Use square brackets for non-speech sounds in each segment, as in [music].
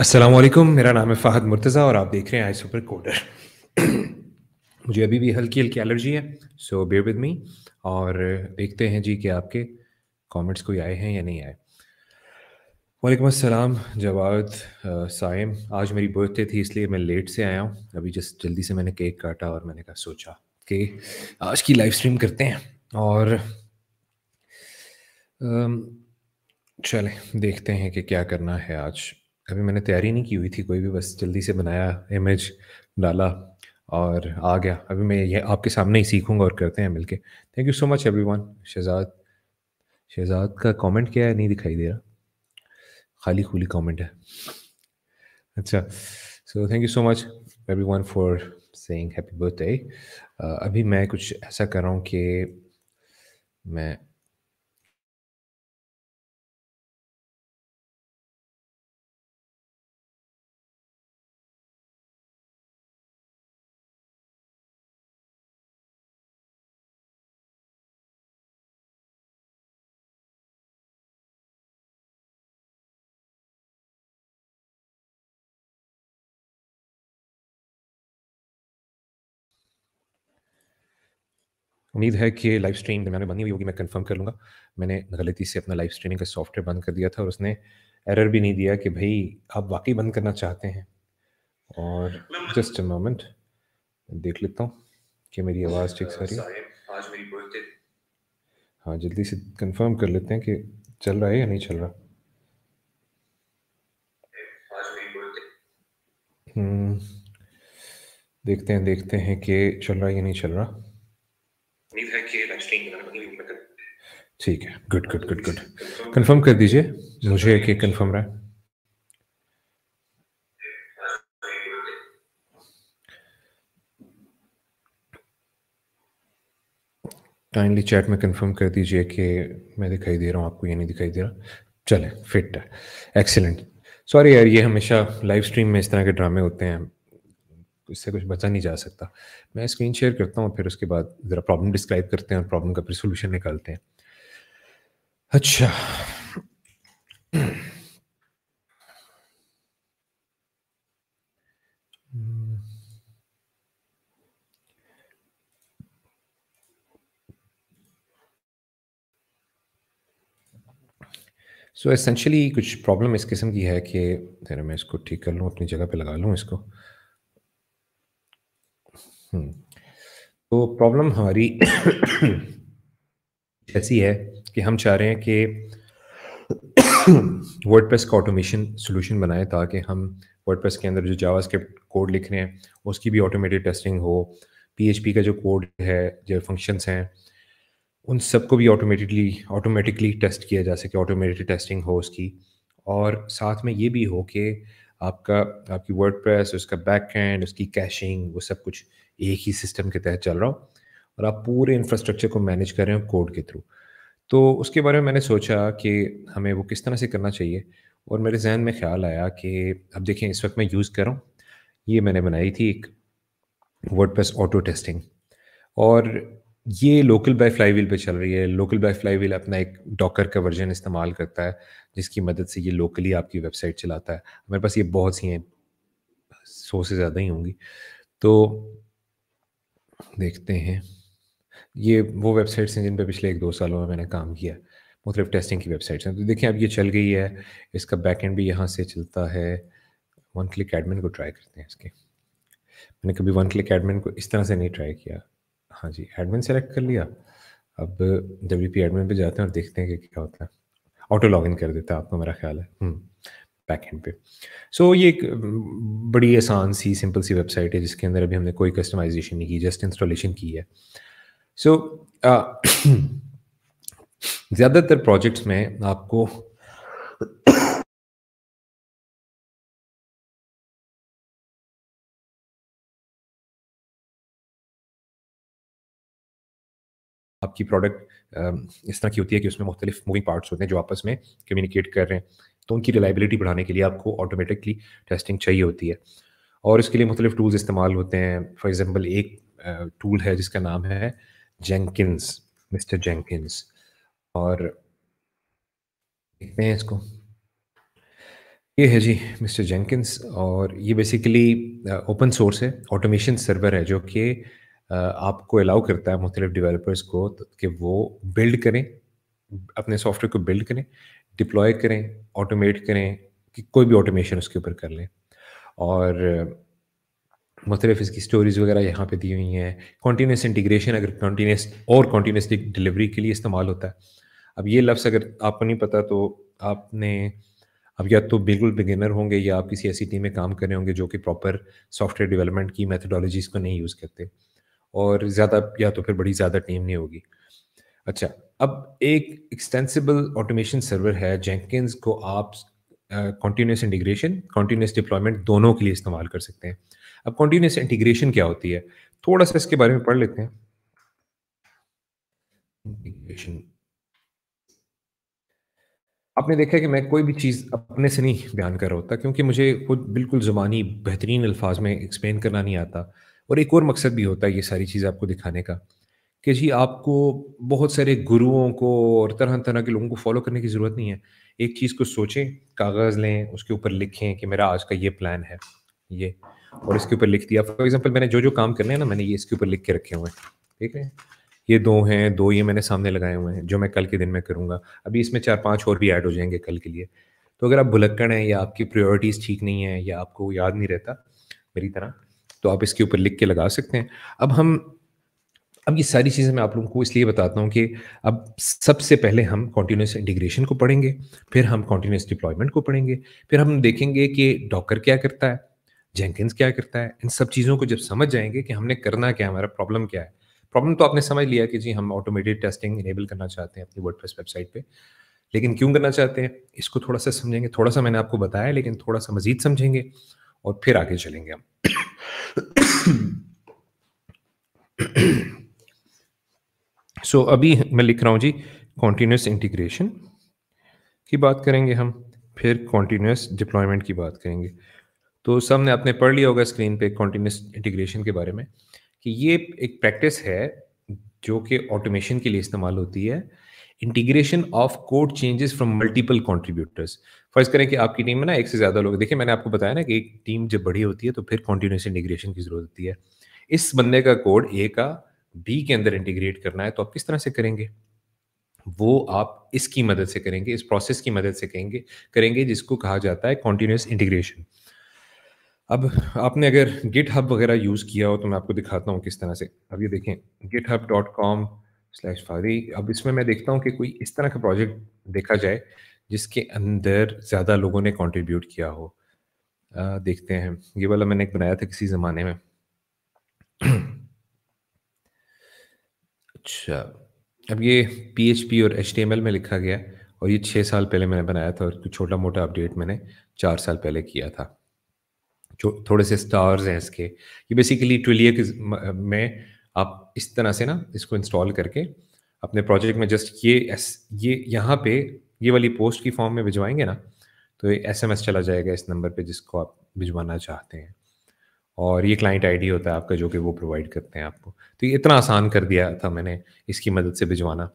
असलम मेरा नाम है फ़ाहद मुर्तज़ा और आप देख रहे हैं आई सुपर कोडर मुझे अभी भी हल्की हल्की एलर्जी है सो बेयर विद मी और देखते हैं जी कि आपके कमेंट्स कोई आए हैं या नहीं आए वालेकुम अस्सलाम जवाद साइम आज मेरी बर्थडे थी इसलिए मैं लेट से आया हूँ अभी जस्ट जल्दी से मैंने केक काटा और मैंने कहा सोचा कि आज की लाइव स्ट्रीम करते हैं और चलें देखते हैं कि क्या करना है आज अभी मैंने तैयारी नहीं की हुई थी कोई भी बस जल्दी से बनाया इमेज डाला और आ गया अभी मैं ये आपके सामने ही सीखूंगा और करते हैं मिलके thank you so much everyone Shahzad Shahzad का कमेंट क्या है नहीं दिखाई दे रहा खाली खुली कमेंट है अच्छा so thank you so much everyone for saying happy birthday अभी मैं कुछ ऐसा कर रहा हूँ कि मैं उम्मीद है कि लाइव स्ट्रीम मैंने बनी हुई होगी मैं कंफर्म कर लूँगा मैंने गलती से अपना लाइव स्ट्रीमिंग का सॉफ्टवेयर बंद कर दिया था और उसने एरर भी नहीं दिया कि भाई आप वाकई बंद करना चाहते हैं और जस्ट अ मोमेंट देख लेता हूँ कि मेरी आवाज़ ठीक सारी हाँ जल्दी से कंफर्म कर लेते हैं कि चल रहा है या नहीं चल रहा हम्म, देखते हैं देखते हैं कि चल रहा है या नहीं चल रहा ठीक है good good good good confirm कर दीजिए मुझे एक कंफर्म रहा काइंडली चैट में कंफर्म कर दीजिए कि मैं दिखाई दे रहा हूँ आपको ये नहीं दिखाई दे रहा चले फिट है एक्सीलेंट सॉरी यार ये हमेशा लाइव स्ट्रीम में इस तरह के ड्रामे होते हैं इससे कुछ बचा नहीं जा सकता मैं स्क्रीन शेयर करता हूँ फिर उसके बाद ज़रा प्रॉब्लम डिस्क्राइब करते हैं और प्रॉब्लम का फिर सोल्यूशन निकालते हैं अच्छा सो so एसेंशली कुछ प्रॉब्लम इस किस्म की है कि जरा मैं इसको ठीक कर लूँ अपनी जगह पे लगा लूँ इसको हम्म। तो प्रॉब्लम हमारी [coughs] ऐसी है कि हम चाह रहे हैं कि वर्ड प्रेस का ऑटोमेशन सोल्यूशन बनाए ताकि हम वर्ड प्रेस के अंदर जो जावाज़ के कोड लिख रहे हैं उसकी भी ऑटोमेटिक टेस्टिंग हो पी का जो कोड है जो फंक्शंस हैं उन सबको भी ऑटोमेटिकली ऑटोमेटिकली टेस्ट किया जा सके ऑटोमेटिक टेस्टिंग हो उसकी और साथ में ये भी हो कि आपका आपकी वर्ड प्रेस उसका बैक एंड उसकी कैशिंग वो सब कुछ एक ही सिस्टम के तहत चल रहा हो और आप पूरे इंफ्रास्ट्रक्चर को मैनेज कर रहे हो कोड के थ्रू तो उसके बारे में मैंने सोचा कि हमें वो किस तरह से करना चाहिए और मेरे जहन में ख्याल आया कि अब देखें इस वक्त मैं यूज़ करूँ ये मैंने बनाई थी एक वर्डप्रेस ऑटो टेस्टिंग और ये लोकल बाय व्हील पर चल रही है लोकल बाय व्हील अपना एक डॉकर का वर्जन इस्तेमाल करता है जिसकी मदद से ये लोकली आपकी वेबसाइट चलाता है मेरे पास ये बहुत सी हैं सौ से ज़्यादा ही होंगी तो देखते हैं ये वो वेबसाइट्स हैं जिन पर पिछले एक दो सालों में मैंने काम किया मुख्तलिफ टेस्टिंग की वेबसाइट्स हैं तो देखिए अब ये चल गई है इसका बैकेंड भी यहाँ से चलता है वन क्लिक एडमिन को ट्राई करते हैं इसके मैंने कभी वन क्लिक एडमिन को इस तरह से नहीं ट्राई किया हाँ जी एडमिन सेलेक्ट कर लिया अब डब्ल्यू पी एडमिन पर जाते हैं और देखते हैं कि क्या होता है ऑटो लॉग इन कर देता है आपको मेरा ख्याल है बैक हम्म, एंड पे सो so, ये एक बड़ी आसान सी सिंपल सी वेबसाइट है जिसके अंदर अभी हमने कोई कस्टमाइजेशन नहीं की जस्ट इंस्टॉलेशन की है सो so, uh, [clears throat] ज़्यादातर प्रोजेक्ट्स में आपको आपकी प्रोडक्ट um, इस तरह की होती है कि उसमें मुख्तलिफ मूविंग पार्ट्स होते हैं जो आपस में कम्युनिकेट कर रहे हैं तो उनकी रिलायबिलिटी बढ़ाने के लिए आपको ऑटोमेटिकली टेस्टिंग चाहिए होती है और इसके लिए मुख्तलिफ टूल्स इस्तेमाल होते हैं फॉर एग्ज़ाम्पल एक टूल uh, है जिसका नाम है जेंकिंस मिस्टर जेंकिंस और देखते हैं इसको ये है जी मिस्टर जेंकिंस और ये बेसिकली ओपन सोर्स है ऑटोमेशन सर्वर है जो कि uh, आपको अलाउ करता है मुख्तलिफ डिवेलपर्स को कि वो बिल्ड करें अपने सॉफ्टवेयर को बिल्ड करें डिप्लॉय करें ऑटोमेट करें कि कोई भी ऑटोमेशन उसके ऊपर कर लें और मुख्तलिफ इसकी स्टोरीज़ वगैरह यहाँ पे दी हुई हैं कॉन्टीन्यूस इंटीग्रेशन अगर कॉन्टीन्यूस और कॉन्टीन्यूस डिलीवरी के लिए इस्तेमाल होता है अब ये लफ्ज़ अगर आपको नहीं पता तो आपने अब या तो बिल्कुल बिगिनर होंगे या आप किसी ऐसी टीम में काम कर रहे होंगे जो कि प्रॉपर सॉफ्टवेयर डेवलपमेंट की मैथडोलॉजीज़ को नहीं यूज़ करते और ज़्यादा या तो फिर बड़ी ज़्यादा टीम नहीं होगी अच्छा अब एक एक्सटेंसिबल ऑटोमेशन सर्वर है जेंकिन्स को आप कॉन्टीन्यूस इंटीग्रेशन कॉन्टीन्यूस डिप्लॉयमेंट दोनों के लिए इस्तेमाल कर सकते हैं अब कॉन्टीन्यूस इंटीग्रेशन क्या होती है थोड़ा सा इसके बारे में पढ़ लेते हैं इंटीग्रेशन आपने देखा है कि मैं कोई भी चीज़ अपने से नहीं बयान कर रहा होता क्योंकि मुझे खुद बिल्कुल ज़ुबानी बेहतरीन अल्फाज में एक्सप्लेन करना नहीं आता और एक और मकसद भी होता है ये सारी चीज़ आपको दिखाने का कि जी आपको बहुत सारे गुरुओं को और तरह तरह के लोगों को फॉलो करने की ज़रूरत नहीं है एक चीज़ को सोचें कागज़ लें उसके ऊपर लिखें कि मेरा आज का ये प्लान है ये और इसके ऊपर लिख दिया फॉर एग्जाम्पल मैंने जो जो काम करने हैं ना मैंने ये इसके ऊपर लिख के रखे हुए हैं ठीक है ये दो हैं दो ये मैंने सामने लगाए हुए हैं जो मैं कल के दिन में करूँगा अभी इसमें चार पाँच और भी ऐड हो जाएंगे कल के लिए तो अगर आप भुलक्कड़ हैं या आपकी प्रायोरिटीज़ ठीक नहीं है या आपको याद नहीं रहता मेरी तरह तो आप इसके ऊपर लिख के लगा सकते हैं अब हम अब ये सारी चीज़ें मैं आप लोगों को इसलिए बताता हूँ कि अब सबसे पहले हम कॉन्टीन्यूस इंटीग्रेशन को पढ़ेंगे फिर हम कॉन्टीन्यूस डिप्लॉयमेंट को पढ़ेंगे फिर हम देखेंगे कि डॉकर क्या करता है जेंकिंस क्या करता है इन सब चीज़ों को जब समझ जाएंगे कि हमने करना क्या है हमारा प्रॉब्लम क्या है प्रॉब्लम तो आपने समझ लिया कि जी हम ऑटोमेटेड टेस्टिंग इनेबल करना चाहते हैं अपनी वर्डप्रेस वेबसाइट पे लेकिन क्यों करना चाहते हैं इसको थोड़ा सा समझेंगे थोड़ा सा मैंने आपको बताया लेकिन थोड़ा सा मजीद समझेंगे और फिर आगे चलेंगे हम सो so, अभी मैं लिख रहा हूँ जी कॉन्टीन्यूस इंटीग्रेशन की बात करेंगे हम फिर कॉन्टीन्यूस डिप्लॉयमेंट की बात करेंगे तो सब ने आपने पढ़ लिया होगा स्क्रीन पे कॉन्टीन्यूस इंटीग्रेशन के बारे में कि ये एक प्रैक्टिस है जो कि ऑटोमेशन के लिए इस्तेमाल होती है integration of code changes from multiple contributors फर्ज करें कि आपकी टीम में ना एक से ज़्यादा लोग देखिए मैंने आपको बताया ना कि एक टीम जब बड़ी होती है तो फिर कॉन्टीन्यूस इंटीग्रेशन की ज़रूरत होती है इस बंदे का कोड ए का बी के अंदर इंटीग्रेट करना है तो आप किस तरह से करेंगे वो आप इसकी मदद से करेंगे इस प्रोसेस की मदद से करेंगे करेंगे जिसको कहा जाता है कॉन्टीन्यूस इंटीग्रेशन अब आपने अगर गिट हब वगैरह यूज़ किया हो तो मैं आपको दिखाता हूँ किस तरह से अब ये देखें GitHub dot com slash फारी अब इसमें मैं देखता हूँ कि कोई इस तरह का प्रोजेक्ट देखा जाए जिसके अंदर ज़्यादा लोगों ने कंट्रीब्यूट किया हो आ, देखते हैं ये वाला मैंने एक बनाया था किसी ज़माने में अच्छा अब ये पी और एच में लिखा गया और ये छः साल पहले मैंने बनाया था और कुछ छोटा मोटा अपडेट मैंने चार साल पहले किया था जो थोड़े से स्टार्स हैं इसके ये बेसिकली ट्विलियर में आप इस तरह से ना इसको इंस्टॉल करके अपने प्रोजेक्ट में जस्ट ये एस ये यहाँ पे ये वाली पोस्ट की फॉर्म में भिजवाएंगे ना तो एस एम एस चला जाएगा इस नंबर पे जिसको आप भिजवाना चाहते हैं और ये क्लाइंट आईडी होता है आपका जो कि वो प्रोवाइड करते हैं आपको तो ये इतना आसान कर दिया था मैंने इसकी मदद से भिजवाना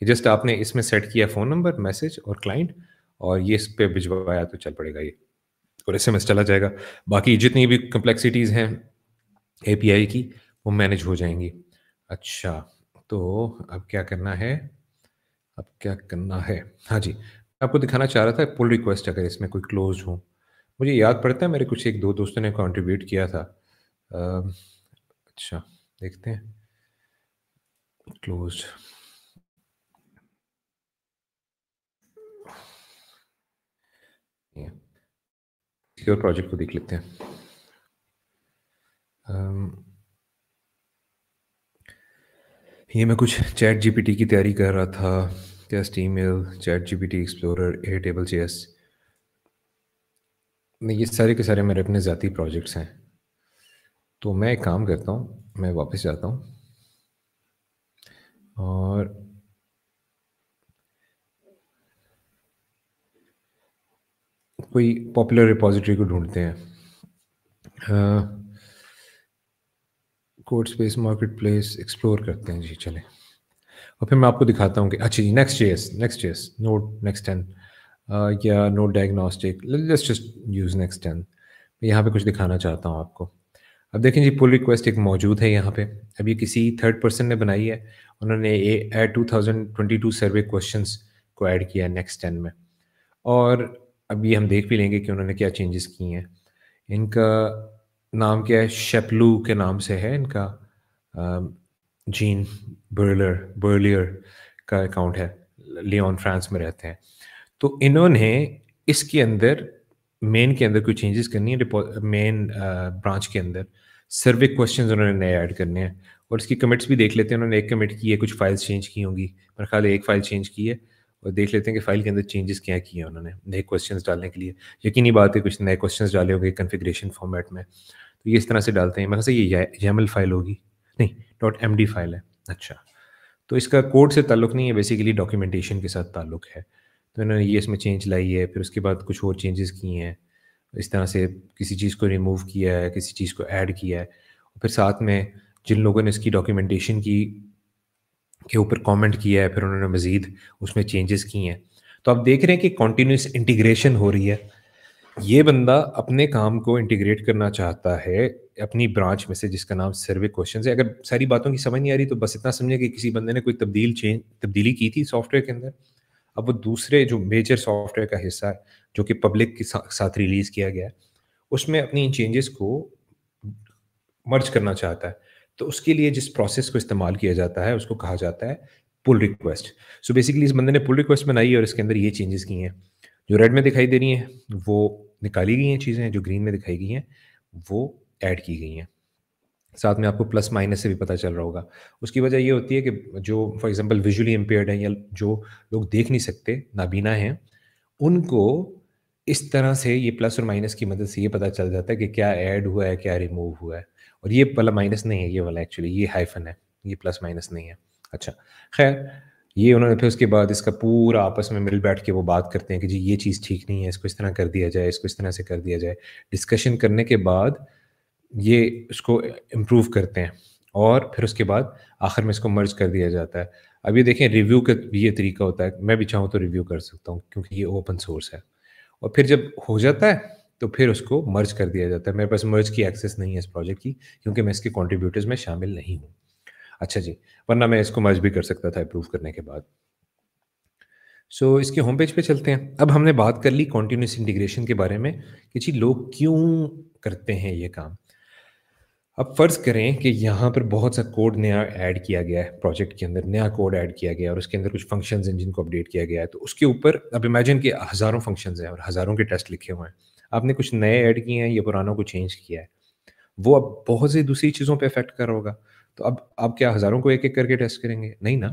कि जस्ट आपने इसमें सेट किया फ़ोन नंबर मैसेज और क्लाइंट और ये इस पर भिजवाया तो चल पड़ेगा ये और एस एम चला जाएगा बाकी जितनी भी कम्प्लेक्सिटीज़ हैं ए की वो मैनेज हो जाएंगी अच्छा तो अब क्या करना है अब क्या करना है हाँ जी आपको दिखाना चाह रहा था पुल रिक्वेस्ट अगर इसमें कोई क्लोज हो मुझे याद पड़ता है मेरे कुछ एक दो दोस्तों ने कंट्रीब्यूट किया था अच्छा देखते हैं क्लोज किसी और प्रोजेक्ट को देख लेते हैं ये मैं कुछ चैट जीपीटी की तैयारी कर रहा था test email chat GPT explorer Airtable chess ये सारे के सारे मेरे अपने ज़ाती प्रोजेक्ट्स हैं तो मैं एक काम करता हूँ मैं वापस जाता हूँ और कोई पॉपुलर रिपोजिटरी को ढूंढते हैं code space marketplace explore करते हैं जी चले और फिर मैं आपको दिखाता हूँ कि अच्छा जी next JS next JS note next ten या note diagnostic just use next ten मैं यहाँ पे कुछ दिखाना चाहता हूँ आपको अब देखें जी पुल रिक्वेस्ट एक मौजूद है यहाँ पे अब ये किसी थर्ड पर्सन ने बनाई है उन्होंने a eight two thousand twenty two survey question को ऐड किया है नेक्स्ट टेन में और अब ये हम देख भी लेंगे कि उन्होंने क्या चेंजेस किए हैं इनका नाम क्या है शेपलू के नाम से है इनका जीन बर्लर बर्लियर का अकाउंट है लियोन फ्रांस में रहते हैं तो इन्होंने इसके अंदर मेन के अंदर कोई चेंजेस करनी है मेन ब्रांच के अंदर सर्वे क्वेश्चंस उन्होंने नए ऐड करने हैं और इसकी कमिट्स भी देख लेते हैं उन्होंने एक कमिट की है कुछ फाइल्स चेंज की होंगी मेरे ख्याल एक फ़ाइल चेंज की है और देख लेते हैं कि फाइल के अंदर चेंजेस क्या किए हैं उन्होंने नए क्वेश्चन डालने के लिए यकीनी बात है कुछ नए क्वेश्चन डाले होंगे कन्फिग्रेशन फॉर्मेट में तो ये इस तरह से डालते हैं मैं मतलब ख्याल ये एल फाइल होगी नहीं डॉट एम फाइल है अच्छा तो इसका कोड से ताल्लुक नहीं है बेसिकली डॉक्यूमेंटेशन के साथ ताल्लुक है तो इन्होंने ये इसमें चेंज लाई है फिर उसके बाद कुछ और चेंजेस किए हैं इस तरह से किसी चीज़ को रिमूव किया है किसी चीज़ को ऐड किया है फिर साथ में जिन लोगों ने इसकी डॉक्यूमेंटेशन की के ऊपर कमेंट किया है फिर उन्होंने मज़ीद उसमें चेंजेस किए हैं तो आप देख रहे हैं कि कॉन्टीन्यूस इंटीग्रेशन हो रही है ये बंदा अपने काम को इंटीग्रेट करना चाहता है अपनी ब्रांच में से जिसका नाम सर्वे क्वेश्चन है अगर सारी बातों की समझ नहीं आ रही तो बस इतना समझें कि किसी बंदे ने कोई तब्दील चेंज तब्दीली की थी सॉफ्टवेयर के अंदर अब वो दूसरे जो मेजर सॉफ्टवेयर का हिस्सा है जो कि पब्लिक के साथ रिलीज़ किया गया है उसमें अपनी इन चेंजेस को मर्ज करना चाहता है तो उसके लिए जिस प्रोसेस को इस्तेमाल किया जाता है उसको कहा जाता है पुल रिक्वेस्ट सो बेसिकली इस बंदे ने पुल रिक्वेस्ट बनाई है और इसके अंदर ये चेंजेस किए हैं जो रेड में दिखाई दे रही हैं वो निकाली गई हैं चीज़ें जो ग्रीन में दिखाई गई हैं वो ऐड की गई हैं साथ में आपको प्लस माइनस से भी पता चल रहा होगा उसकी वजह ये होती है कि जो फॉर एग्जांपल विजुअली इम्पेयर्ड हैं या जो लोग देख नहीं सकते नाबीना हैं उनको इस तरह से ये प्लस और माइनस की मदद से ये पता चल जाता है कि क्या ऐड हुआ है क्या रिमूव हुआ है और ये वाला माइनस नहीं है ये वाला एक्चुअली ये हाइफन है ये प्लस माइनस नहीं है अच्छा खैर ये उन्होंने फिर उसके बाद इसका पूरा आपस में मिल बैठ के वो बात करते हैं कि जी ये चीज़ ठीक नहीं है इसको इस तरह कर दिया जाए इसको इस तरह से कर दिया जाए डिस्कशन करने के बाद ये इसको इम्प्रूव करते हैं और फिर उसके बाद आखिर में इसको मर्ज कर दिया जाता है अब ये देखें रिव्यू का भी ये तरीका होता है मैं भी चाहूँ तो रिव्यू कर सकता हूँ क्योंकि ये ओपन सोर्स है और फिर जब हो जाता है तो फिर उसको मर्ज कर दिया जाता है मेरे पास मर्ज की एक्सेस नहीं है इस प्रोजेक्ट की क्योंकि मैं इसके कॉन्ट्रीब्यूटर्स में शामिल नहीं हूँ अच्छा जी वरना मैं इसको मर्ज भी कर सकता था अप्रूव करने के बाद सो so, इसके होम पेज पे चलते हैं अब हमने बात कर ली कॉन्टीन्यूस इंटीग्रेशन के बारे में कि जी लोग क्यों करते हैं ये काम अब फ़र्ज़ करें कि यहाँ पर बहुत सा कोड नया ऐड किया गया है प्रोजेक्ट के अंदर नया कोड ऐड किया गया और उसके अंदर कुछ फंक्शंस हैं जिनको अपडेट किया गया है तो उसके ऊपर अब इमेजिन कि हज़ारों फंक्शंस हैं और हज़ारों के टेस्ट लिखे हुए हैं आपने कुछ नए ऐड किए हैं या पुरानों को चेंज किया है वो अब बहुत सी दूसरी चीज़ों पर अफेक्ट कर होगा तो अब आप क्या हज़ारों को एक एक करके टेस्ट करेंगे नहीं ना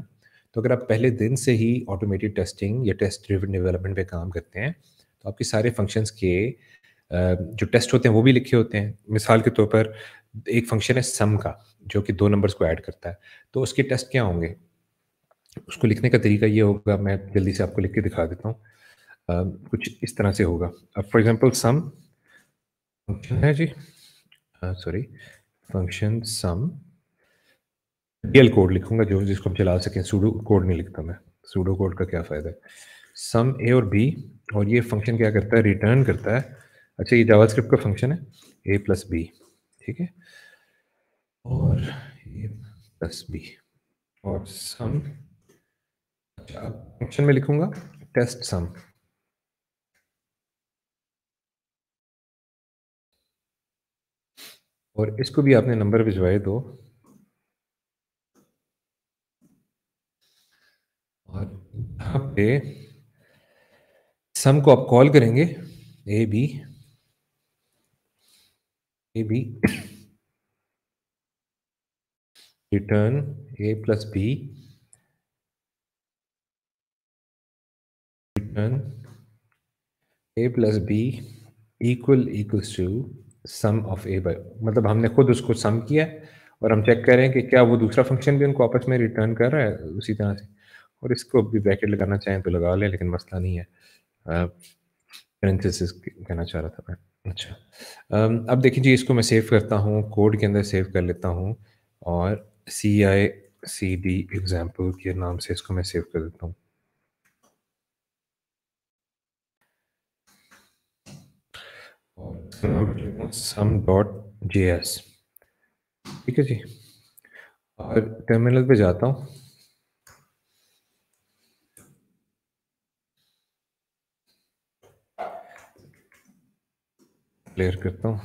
तो अगर आप पहले दिन से ही ऑटोमेटिक टेस्टिंग या टेस्ट रिव डेवलपमेंट पे काम करते हैं तो आपके सारे फंक्शंस के जो टेस्ट होते हैं वो भी लिखे होते हैं मिसाल के तौर पर एक फंक्शन है सम का जो कि दो नंबर्स को ऐड करता है तो उसके टेस्ट क्या होंगे उसको लिखने का तरीका ये होगा मैं जल्दी से आपको लिख के दिखा देता हूँ कुछ इस तरह से होगा अब फॉर एग्जांपल सम फंक्शन है जी sorry function sum real code लिखूंगा जो जिसको हम चला सकें सूडो कोड नहीं लिखता मैं सूडो कोड का क्या फ़ायदा है सम ए और बी और ये फंक्शन क्या करता है रिटर्न करता है अच्छा ये जावास्क्रिप्ट का फंक्शन है ए प्लस बी ठीक है और ए प्लस बी और सम अच्छा फंक्शन में लिखूंगा टेस्ट सम और इसको भी आपने नंबर भिजवाए दो और यहाँ पे सम को आप कॉल करेंगे A B A B return A plus B return A plus B equal equal to sum of A by मतलब हमने खुद उसको सम किया और हम चेक करें कि क्या वो दूसरा फंक्शन भी उनको आपस में रिटर्न कर रहा है उसी तरह से और इसको भी ब्रैकेट लगाना चाहें तो लगा लें लेकिन मसला नहीं है पेरेंथेसिस कहना चाह रहा था मैं अच्छा अब देखिए जी इसको मैं सेव करता हूँ कोड के अंदर सेव कर लेता हूँ और सी आई सी डी एग्ज़ाम्पल के नाम से इसको मैं सेव कर देता हूँ सम डॉट जे एस ठीक है जी और टर्मिनल पे जाता हूँ क्लियर करता हूँ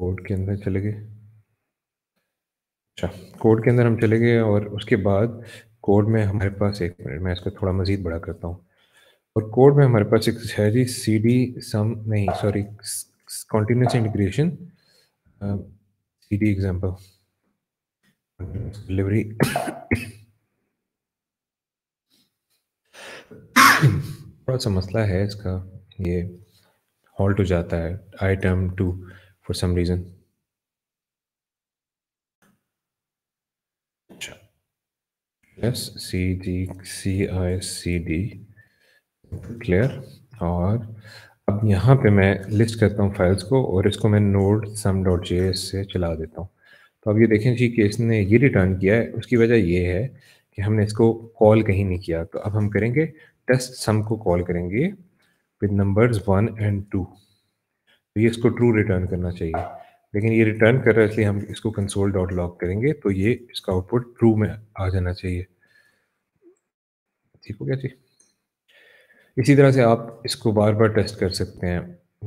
कोड के अंदर चले गए अच्छा कोड के अंदर हम चले गए और उसके बाद कोड में हमारे पास एक मिनट मैं इसको थोड़ा मज़ीद बड़ा करता हूँ और कोड में हमारे पास एक है जी सी डी सम नहीं sorry continuous integration C D example delivery थोड़ा सा मसला है इसका ये हॉल्ट हो जाता है I term to for some reason अच्छा S C D C I C D clear और अब यहाँ पे मैं लिस्ट करता हूँ फाइल्स को और इसको मैं नोड सम डॉट जे से चला देता हूँ तो अब ये देखें जी कि इसने ये रिटर्न किया है उसकी वजह ये है कि हमने इसको कॉल कहीं नहीं किया तो अब हम करेंगे टेस्ट सम को कॉल करेंगे with numbers one and two तो ये इसको ट्रू रिटर्न करना चाहिए लेकिन ये रिटर्न कर रहा है इसलिए हम इसको कंसोल डॉट लॉक करेंगे तो ये इसका आउटपुट ट्रू में आ जाना चाहिए ठीक हो गया जी इसी तरह से आप इसको बार बार टेस्ट कर सकते हैं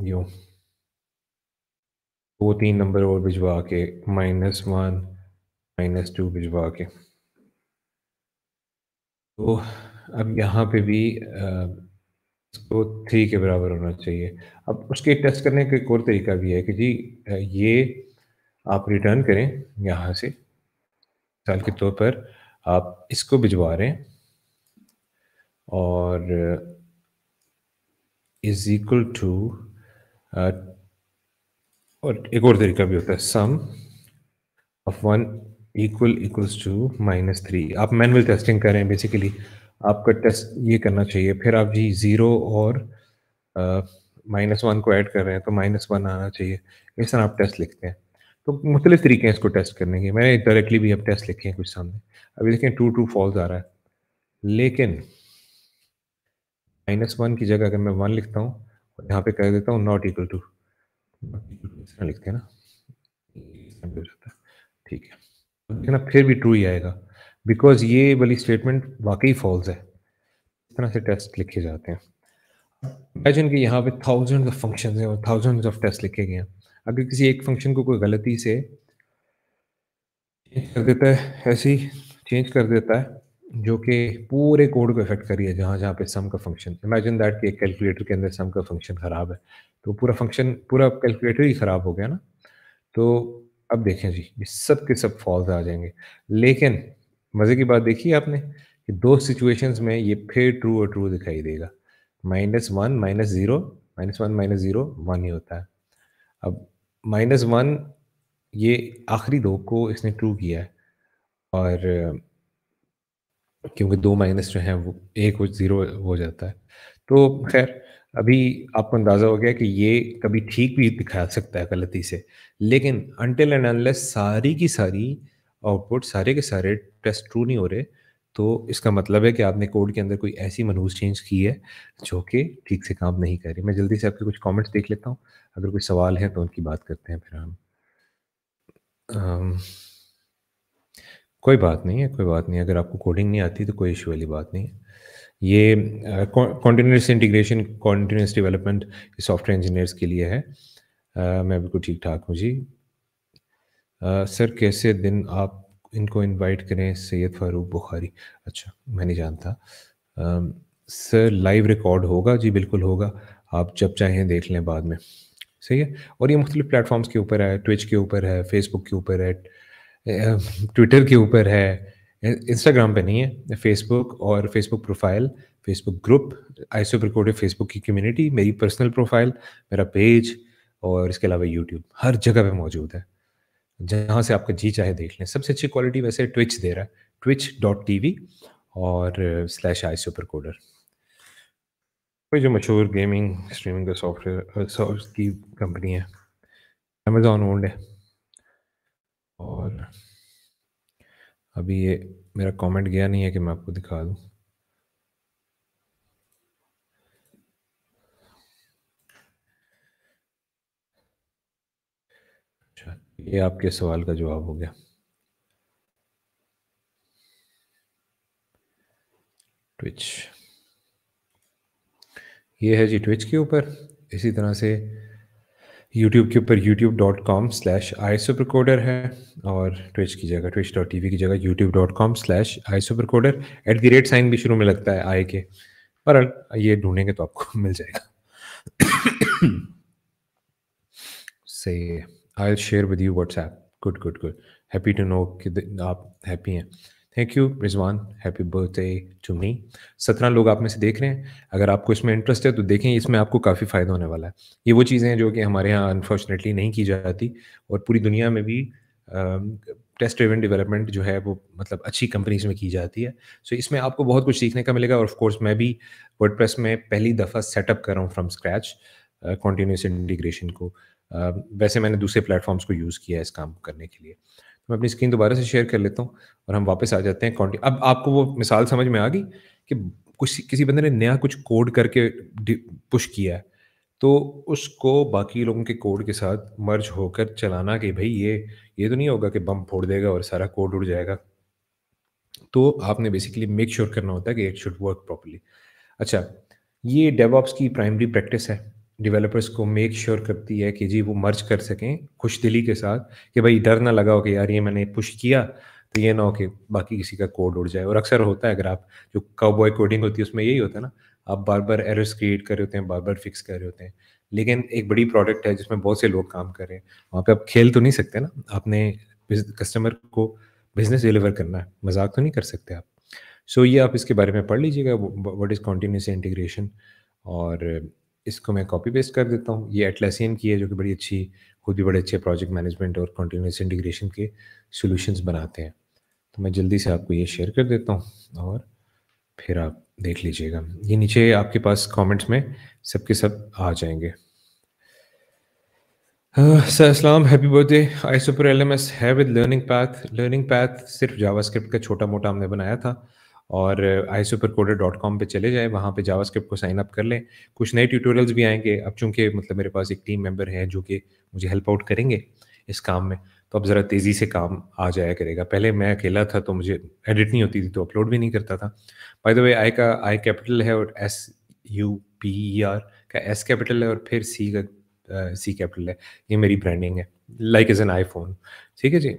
यूँ दो तीन नंबर और भिजवा के माइनस वन माइनस टू भिजवा के तो अब यहाँ पे भी इसको थ्री के बराबर होना चाहिए अब उसके टेस्ट करने का एक और तरीका भी है कि जी ये आप रिटर्न करें यहाँ से मिसाल के तौर पर आप इसको भिजवा रहे हैं और इज इक्वल टू और एक और तरीका भी होता है sum of one equal equals to minus three आप मैनुअल टेस्टिंग कर रहे हैं बेसिकली आपका टेस्ट ये करना चाहिए फिर आप जी ज़ीरो और माइनस uh, वन को ऐड कर रहे हैं तो माइनस वन आना चाहिए इस तरह आप टेस्ट लिखते हैं तो मुख्तलिफ तरीके हैं इसको टेस्ट करने के मैंने डायरेक्टली भी अब टेस्ट लिखे हैं कुछ सामने अभी देखें टू टू फॉल्स आ रहा है लेकिन माइनस वन की जगह अगर मैं वन लिखता हूँ और यहाँ पे कह देता हूँ नॉट इक्वल टू इस तरह लिखते हैं ना ठीक है ना फिर भी ट्रू ही आएगा बिकॉज ये वाली स्टेटमेंट वाकई फॉल्स है इस तरह से टेस्ट लिखे जाते हैं इमेजिन कि यहाँ पे थाउजेंड ऑफ फंक्शन हैं और थाउजेंड ऑफ टेस्ट लिखे गए हैं अगर किसी एक फंक्शन को कोई गलती से चेंज कर देता है ऐसे ही चेंज कर देता है जो कि पूरे कोड को इफेक्ट करी है जहाँ जहाँ पे सम का फंक्शन इमेजिन दैट कि एक कैलकुलेटर के अंदर सम का फंक्शन ख़राब है तो पूरा फंक्शन पूरा कैलकुलेटर ही ख़राब हो गया ना तो अब देखें जी ये सब के सब फॉल्स आ जाएंगे लेकिन मज़े की बात देखी आपने कि दो सिचुएशंस में ये फिर ट्रू और ट्रू दिखाई देगा minus one minus zero minus one minus zero one ही होता है अब माइनस वन ये आखिरी दो को इसने ट्रू किया है और क्योंकि दो माइनस जो है वो एक हो ज़ीरो हो जाता है तो खैर अभी आपको अंदाज़ा हो गया कि ये कभी ठीक भी दिखा सकता है गलती से लेकिन अनटिल एंड अनलेस सारी की सारी आउटपुट सारे के सारे टेस्ट ट्रू नहीं हो रहे तो इसका मतलब है कि आपने कोड के अंदर कोई ऐसी मनहूस चेंज की है जो कि ठीक से काम नहीं कर रही मैं जल्दी से आपके कुछ कमेंट्स देख लेता हूँ अगर कोई सवाल है तो उनकी बात करते हैं फिर हम कोई बात नहीं है कोई बात नहीं अगर आपको कोडिंग नहीं आती तो कोई इशू वाली बात नहीं है ये continuous integration continuous development software engineers के लिए है uh, मैं बिल्कुल ठीक ठाक हूँ जी uh, सर कैसे दिन आप इनको इनवाइट करें सैयद फारूक बुखारी अच्छा मैं नहीं जानता uh, सर लाइव रिकॉर्ड होगा जी बिल्कुल होगा आप जब चाहें देख लें बाद में सही है और ये मुख्तलिफ प्लेटफॉर्म्स के ऊपर है ट्विच के ऊपर है फेसबुक के ऊपर है ट्विटर के ऊपर है इंस्टाग्राम पे नहीं है फेसबुक और Facebook profile Facebook group I super productive Facebook की कम्युनिटी मेरी पर्सनल प्रोफाइल मेरा पेज और इसके अलावा यूट्यूब हर जगह पे मौजूद है जहाँ से आपका जी चाहे देख लें सबसे अच्छी क्वालिटी वैसे ट्विच दे रहा है ट्विच डॉट टी वी और स्लैश आई सुपर कोडर कोई जो मशहूर गेमिंग स्ट्रीमिंग का सॉफ्टवेयर की कंपनी है अमेजोन ओल्ड है और अभी ये मेरा कमेंट गया नहीं है कि मैं आपको दिखा दूं अच्छा, ये आपके सवाल का जवाब हो गया ट्विच ये है जी ट्विच के ऊपर इसी तरह से यूट्यूब के ऊपर YouTube dot com slash I supercoder है और ट्विच की जगह ट्विच डॉट टी वी की जगह YouTube dot com slash I supercoder at the rate sign भी शुरू में लगता है आई के पर ये ढूंढेंगे तो आपको [laughs] मिल जाएगा से I share with you WhatsApp good good good happy to know कि आप हैप्पी हैं thank you Rizwan happy birthday to me सत्रह लोग आप में से देख रहे हैं अगर आपको इसमें इंटरेस्ट है तो देखें इसमें आपको काफ़ी फ़ायदा होने वाला है ये वो चीज़ें हैं जो कि हमारे यहाँ अनफॉर्चुनेटली नहीं की जाती और पूरी दुनिया में भी टेस्ट ड्रिवन डेवलपमेंट जो है वो मतलब अच्छी कंपनीज में की जाती है सो so, इसमें आपको बहुत कुछ सीखने का मिलेगा और ऑफ कोर्स मैं भी वर्ड में पहली दफ़ा सेटअप कर रहा हूँ फ्रॉम स्क्रैच कॉन्टीन्यूस इंटीग्रेशन को uh, वैसे मैंने दूसरे प्लेटफॉर्म्स को यूज़ किया है इस काम करने के लिए मैं अपनी स्क्रीन दोबारा से शेयर कर लेता हूँ और हम वापस आ जाते हैं कॉन्टी अब आपको वो मिसाल समझ में आ गई कि कुछ किसी बंदे ने नया कुछ कोड करके पुश किया है तो उसको बाकी लोगों के कोड के साथ मर्ज होकर चलाना कि भाई ये ये तो नहीं होगा कि बम फोड़ देगा और सारा कोड उड़ जाएगा तो आपने बेसिकली मेक श्योर करना होता है कि इट शुड वर्क प्रॉपरली अच्छा ये डेवॉप्स की प्राइमरी प्रैक्टिस है डेवलपर्स को मेक श्योर sure करती है कि जी वो मर्ज कर सकें खुश दिली के साथ कि भाई डर ना लगाओ कि यार ये मैंने पुश किया तो ये ना हो कि बाकी किसी का कोड उड़ जाए और अक्सर होता है अगर आप जो काउबॉय कोडिंग होती है उसमें यही होता है ना आप बार बार एरर्स क्रिएट कर रहे होते हैं बार बार फिक्स कर रहे होते हैं लेकिन एक बड़ी प्रोडक्ट है जिसमें बहुत से लोग काम कर रहे हैं वहाँ पे आप खेल तो नहीं सकते ना आपने कस्टमर को बिजनेस डिलीवर करना है मजाक तो नहीं कर सकते आप सो so, ये आप इसके बारे में पढ़ लीजिएगा वट इज़ कॉन्टीन्यूस इंटीग्रेशन और इसको मैं कॉपी पेस्ट कर देता हूँ ये एटलासियन की है जो कि बड़ी अच्छी खुद भी बड़े अच्छे प्रोजेक्ट मैनेजमेंट और कंटिन्यूस इंटीग्रेशन के सॉल्यूशंस बनाते हैं तो मैं जल्दी से आपको ये शेयर कर देता हूँ और फिर आप देख लीजिएगा ये नीचे आपके पास कमेंट्स में सबके सब आ जाएंगे sir Aslam happy birthday I super L M S है with learning path learning path सिर्फ जावा का छोटा मोटा हमने बनाया था और I super coder dot com पर चले जाएँ वहाँ पर जावा स्क्रिप्ट को साइन अप कर लें कुछ नए ट्यूटोरियल्स भी आएंगे अब चूंकि मतलब मेरे पास एक टीम मेम्बर है जो कि मुझे हेल्प आउट करेंगे इस काम में तो अब ज़रा तेज़ी से काम आ जाया करेगा पहले मैं अकेला था तो मुझे एडिट नहीं होती थी तो अपलोड भी नहीं करता था बाय द वे आई का आई कैपिटल है और S U P E R का एस कैपिटल है और फिर सी का सी कैपिटल है ये मेरी ब्रांडिंग है लाइक एज एन आईफोन ठीक है जी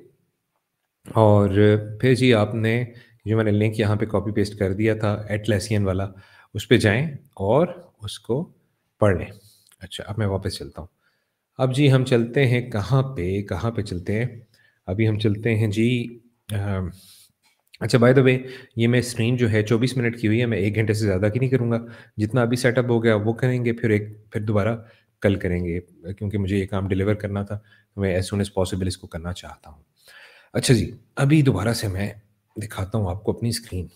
और फिर जी आपने जो मैंने लिंक यहाँ पे कॉपी पेस्ट कर दिया था एटलेसियन वाला उस पर जाएँ और उसको पढ़ लें अच्छा अब मैं वापस चलता हूँ अब जी हम चलते हैं कहाँ पे कहाँ पे चलते हैं अभी हम चलते हैं जी आ, अच्छा बाय द वे ये मैं स्क्रीन जो है 24 मिनट की हुई है मैं एक घंटे से ज़्यादा की नहीं करूँगा जितना अभी सेटअप हो गया वो करेंगे फिर एक फिर दोबारा कल करेंगे क्योंकि मुझे ये काम डिलीवर करना था मैं एज सुन एज़ पॉसिबल इसको करना चाहता हूँ अच्छा जी अभी दोबारा से मैं दिखाता हूँ आपको अपनी स्क्रीन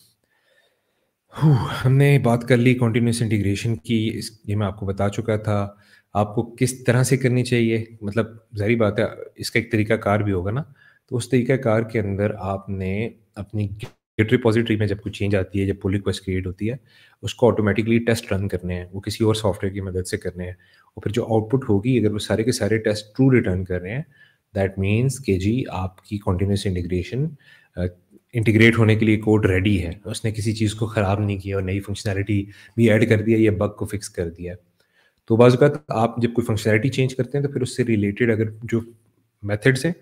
हमने बात कर ली कॉन्टीन्यूस इंटीग्रेशन की इस ये मैं आपको बता चुका था आपको किस तरह से करनी चाहिए मतलब जहरी बात है इसका एक तरीका कार भी होगा ना तो उस तरीका कार के अंदर आपने अपनी गिट रिपोजिटरी में जब कुछ चेंज आती है जब पुल रिक्वेस्ट क्रिएट होती है उसको ऑटोमेटिकली टेस्ट रन करने हैं वो किसी और सॉफ्टवेयर की मदद से करने हैं और फिर जो आउटपुट होगी अगर वो सारे के सारे टेस्ट ट्रू रिटर्न कर रहे हैं दैट मीन्स के जी आपकी कॉन्टीन्यूस इंटीग्रेशन इंटीग्रेट होने के लिए कोड रेडी है उसने किसी चीज़ को ख़राब नहीं किया और नई फंक्शनैलिटी भी ऐड कर दिया या बग को फिक्स कर दिया तो बाजूकात आप जब कोई फंक्शनैलिटी चेंज करते हैं तो फिर उससे रिलेटेड अगर जो मेथड्स हैं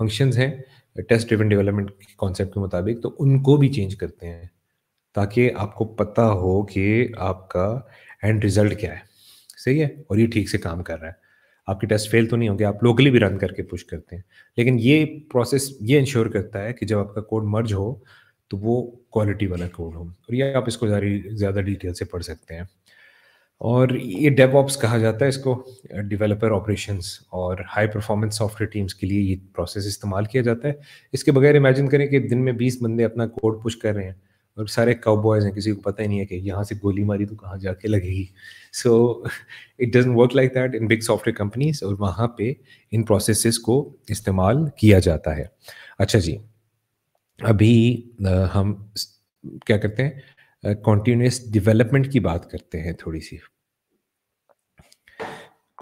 फंक्शंस हैं टेस्ट ड्रिवन डेवलपमेंट के कॉन्सेप्ट के मुताबिक तो उनको भी चेंज करते हैं ताकि आपको पता हो कि आपका एंड रिज़ल्ट क्या है सही है और ये ठीक से काम कर रहा है आपके टेस्ट फेल तो नहीं होंगे आप लोकली भी रन करके पुश करते हैं लेकिन ये प्रोसेस ये इंश्योर करता है कि जब आपका कोड मर्ज हो तो वो क्वालिटी वाला कोड हो और ये आप इसको ज़्यादा डिटेल से पढ़ सकते हैं और ये डेव ऑप्स कहा जाता है इसको डेवलपर ऑपरेशंस और हाई परफॉर्मेंस सॉफ्टवेयर टीम्स के लिए ये प्रोसेस इस्तेमाल किया जाता है इसके बगैर इमेजिन करें कि दिन में 20 बंदे अपना कोड पुश कर रहे हैं और मतलब सारे काउबॉयज हैं किसी को पता ही नहीं है कि यहाँ से गोली मारी तो कहाँ जाके लगेगी so it doesn't work like that in big software companies और वहाँ पे इन प्रोसेस को इस्तेमाल किया जाता है अच्छा जी अभी आ, हम क्या करते हैं कॉन्टीन्यूस डिवेलपमेंट की बात करते हैं थोड़ी सी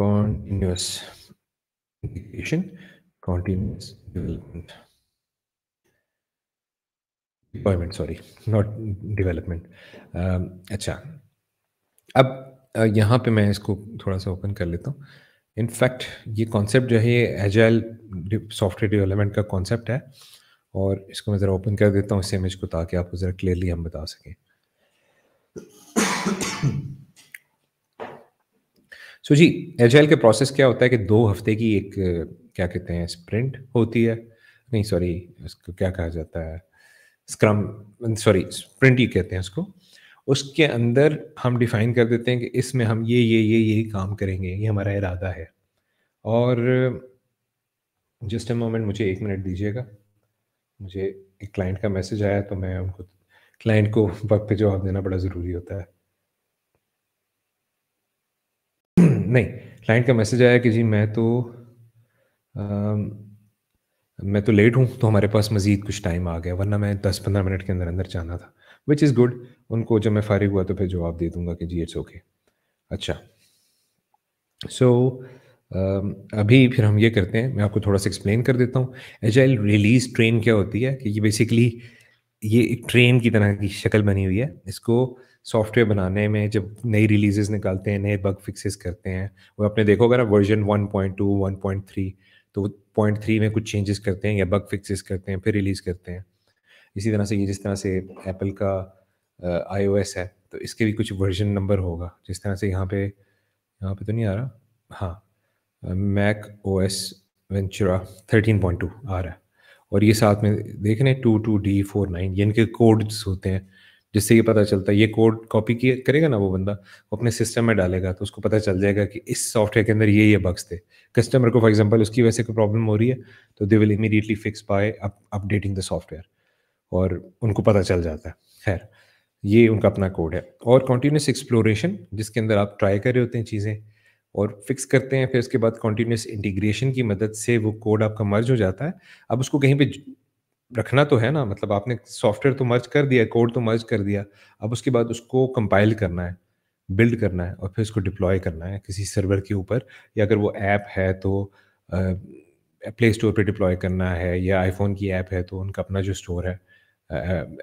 continuous continuous development deployment sorry not development अच्छा अब uh, यहाँ पे मैं इसको थोड़ा सा ओपन कर लेता हूँ इनफैक्ट ये कॉन्सेप्ट जो है ये एजाइल सॉफ्टवेयर डेवलपमेंट का कॉन्सेप्ट है और इसको मैं ज़रा ओपन कर देता हूँ इस इमेज को ताकि आपको ज़रा क्लियरली हम बता सकें सो so जी एजाइल के प्रोसेस क्या होता है कि दो हफ्ते की एक क्या कहते हैं स्प्रिंट होती है नहीं सॉरी इसको क्या कहा जाता है स्क्रम सॉरी स्प्रिंट ही कहते हैं उसको उसके अंदर हम डिफाइन कर देते हैं कि इसमें हम ये ये ये ये काम करेंगे ये हमारा इरादा है और जस्ट अ मोमेंट मुझे एक मिनट दीजिएगा मुझे एक क्लाइंट का मैसेज आया तो मैं उनको क्लाइंट को वक्त पे जवाब देना बड़ा ज़रूरी होता है [clears throat] नहीं क्लाइंट का मैसेज आया कि जी मैं तो मैं तो लेट हूँ तो हमारे पास मज़ीद कुछ टाइम आ गया वरना मैं दस पंद्रह मिनट के अंदर अंदर जाना था विच इज़ गुड उनको जब मैं फारिग हुआ तो फिर जवाब दे दूँगा कि जी इट्स ओके अच्छा सो so, अभी फिर हम ये करते हैं मैं आपको थोड़ा सा एक्सप्लेन कर देता हूँ एजाइल रिलीज ट्रेन क्या होती है कि ये बेसिकली ये एक ट्रेन की तरह की शक्ल बनी हुई है इसको सॉफ्टवेयर बनाने में जब नई रिलीजेस निकालते हैं नए बग फिक्सेस करते हैं वो आपने देखो अगर वर्जन 1.2 1.3 तो पॉइंट थ्री में कुछ चेंजेस करते हैं या बग फिक्सेस करते हैं फिर रिलीज़ करते हैं इसी तरह से ये जिस तरह से एप्पल का आई है तो इसके भी कुछ वर्जन नंबर होगा जिस तरह से यहाँ पे यहाँ पे तो नहीं आ रहा हाँ Mac O S Ventura thirteen point two आ रहा है और ये साथ में देख रहे हैं two two D four nine ये इनके कोड्स होते हैं जिससे ये पता चलता है ये कोड कॉपी करेगा ना वो बंदा वो अपने सिस्टम में डालेगा तो उसको पता चल जाएगा कि इस सॉफ्टवेयर के अंदर ये ये बग्स थे कस्टमर को फॉर एग्जांपल उसकी वजह से कोई प्रॉब्लम हो रही है तो they will immediately fix by updating the software और उनको पता चल जाता है खैर ये उनका अपना कोड है और कॉन्टीन्यूस एक्सप्लोरेशन जिसके अंदर आप ट्राई कर रहे होते हैं चीज़ें और फिक्स करते हैं फिर उसके बाद कॉन्टीन्यूस इंटीग्रेशन की मदद से वो कोड आपका मर्ज हो जाता है अब उसको कहीं पे रखना तो है ना मतलब आपने सॉफ्टवेयर तो मर्ज कर दिया कोड तो मर्ज कर दिया अब उसके बाद उसको कंपाइल करना है बिल्ड करना है और फिर उसको डिप्लॉय करना है किसी सर्वर के ऊपर या अगर वो ऐप है तो प्ले स्टोर पे डिप्लॉय करना है या आईफोन की ऐप है तो उनका अपना जो स्टोर है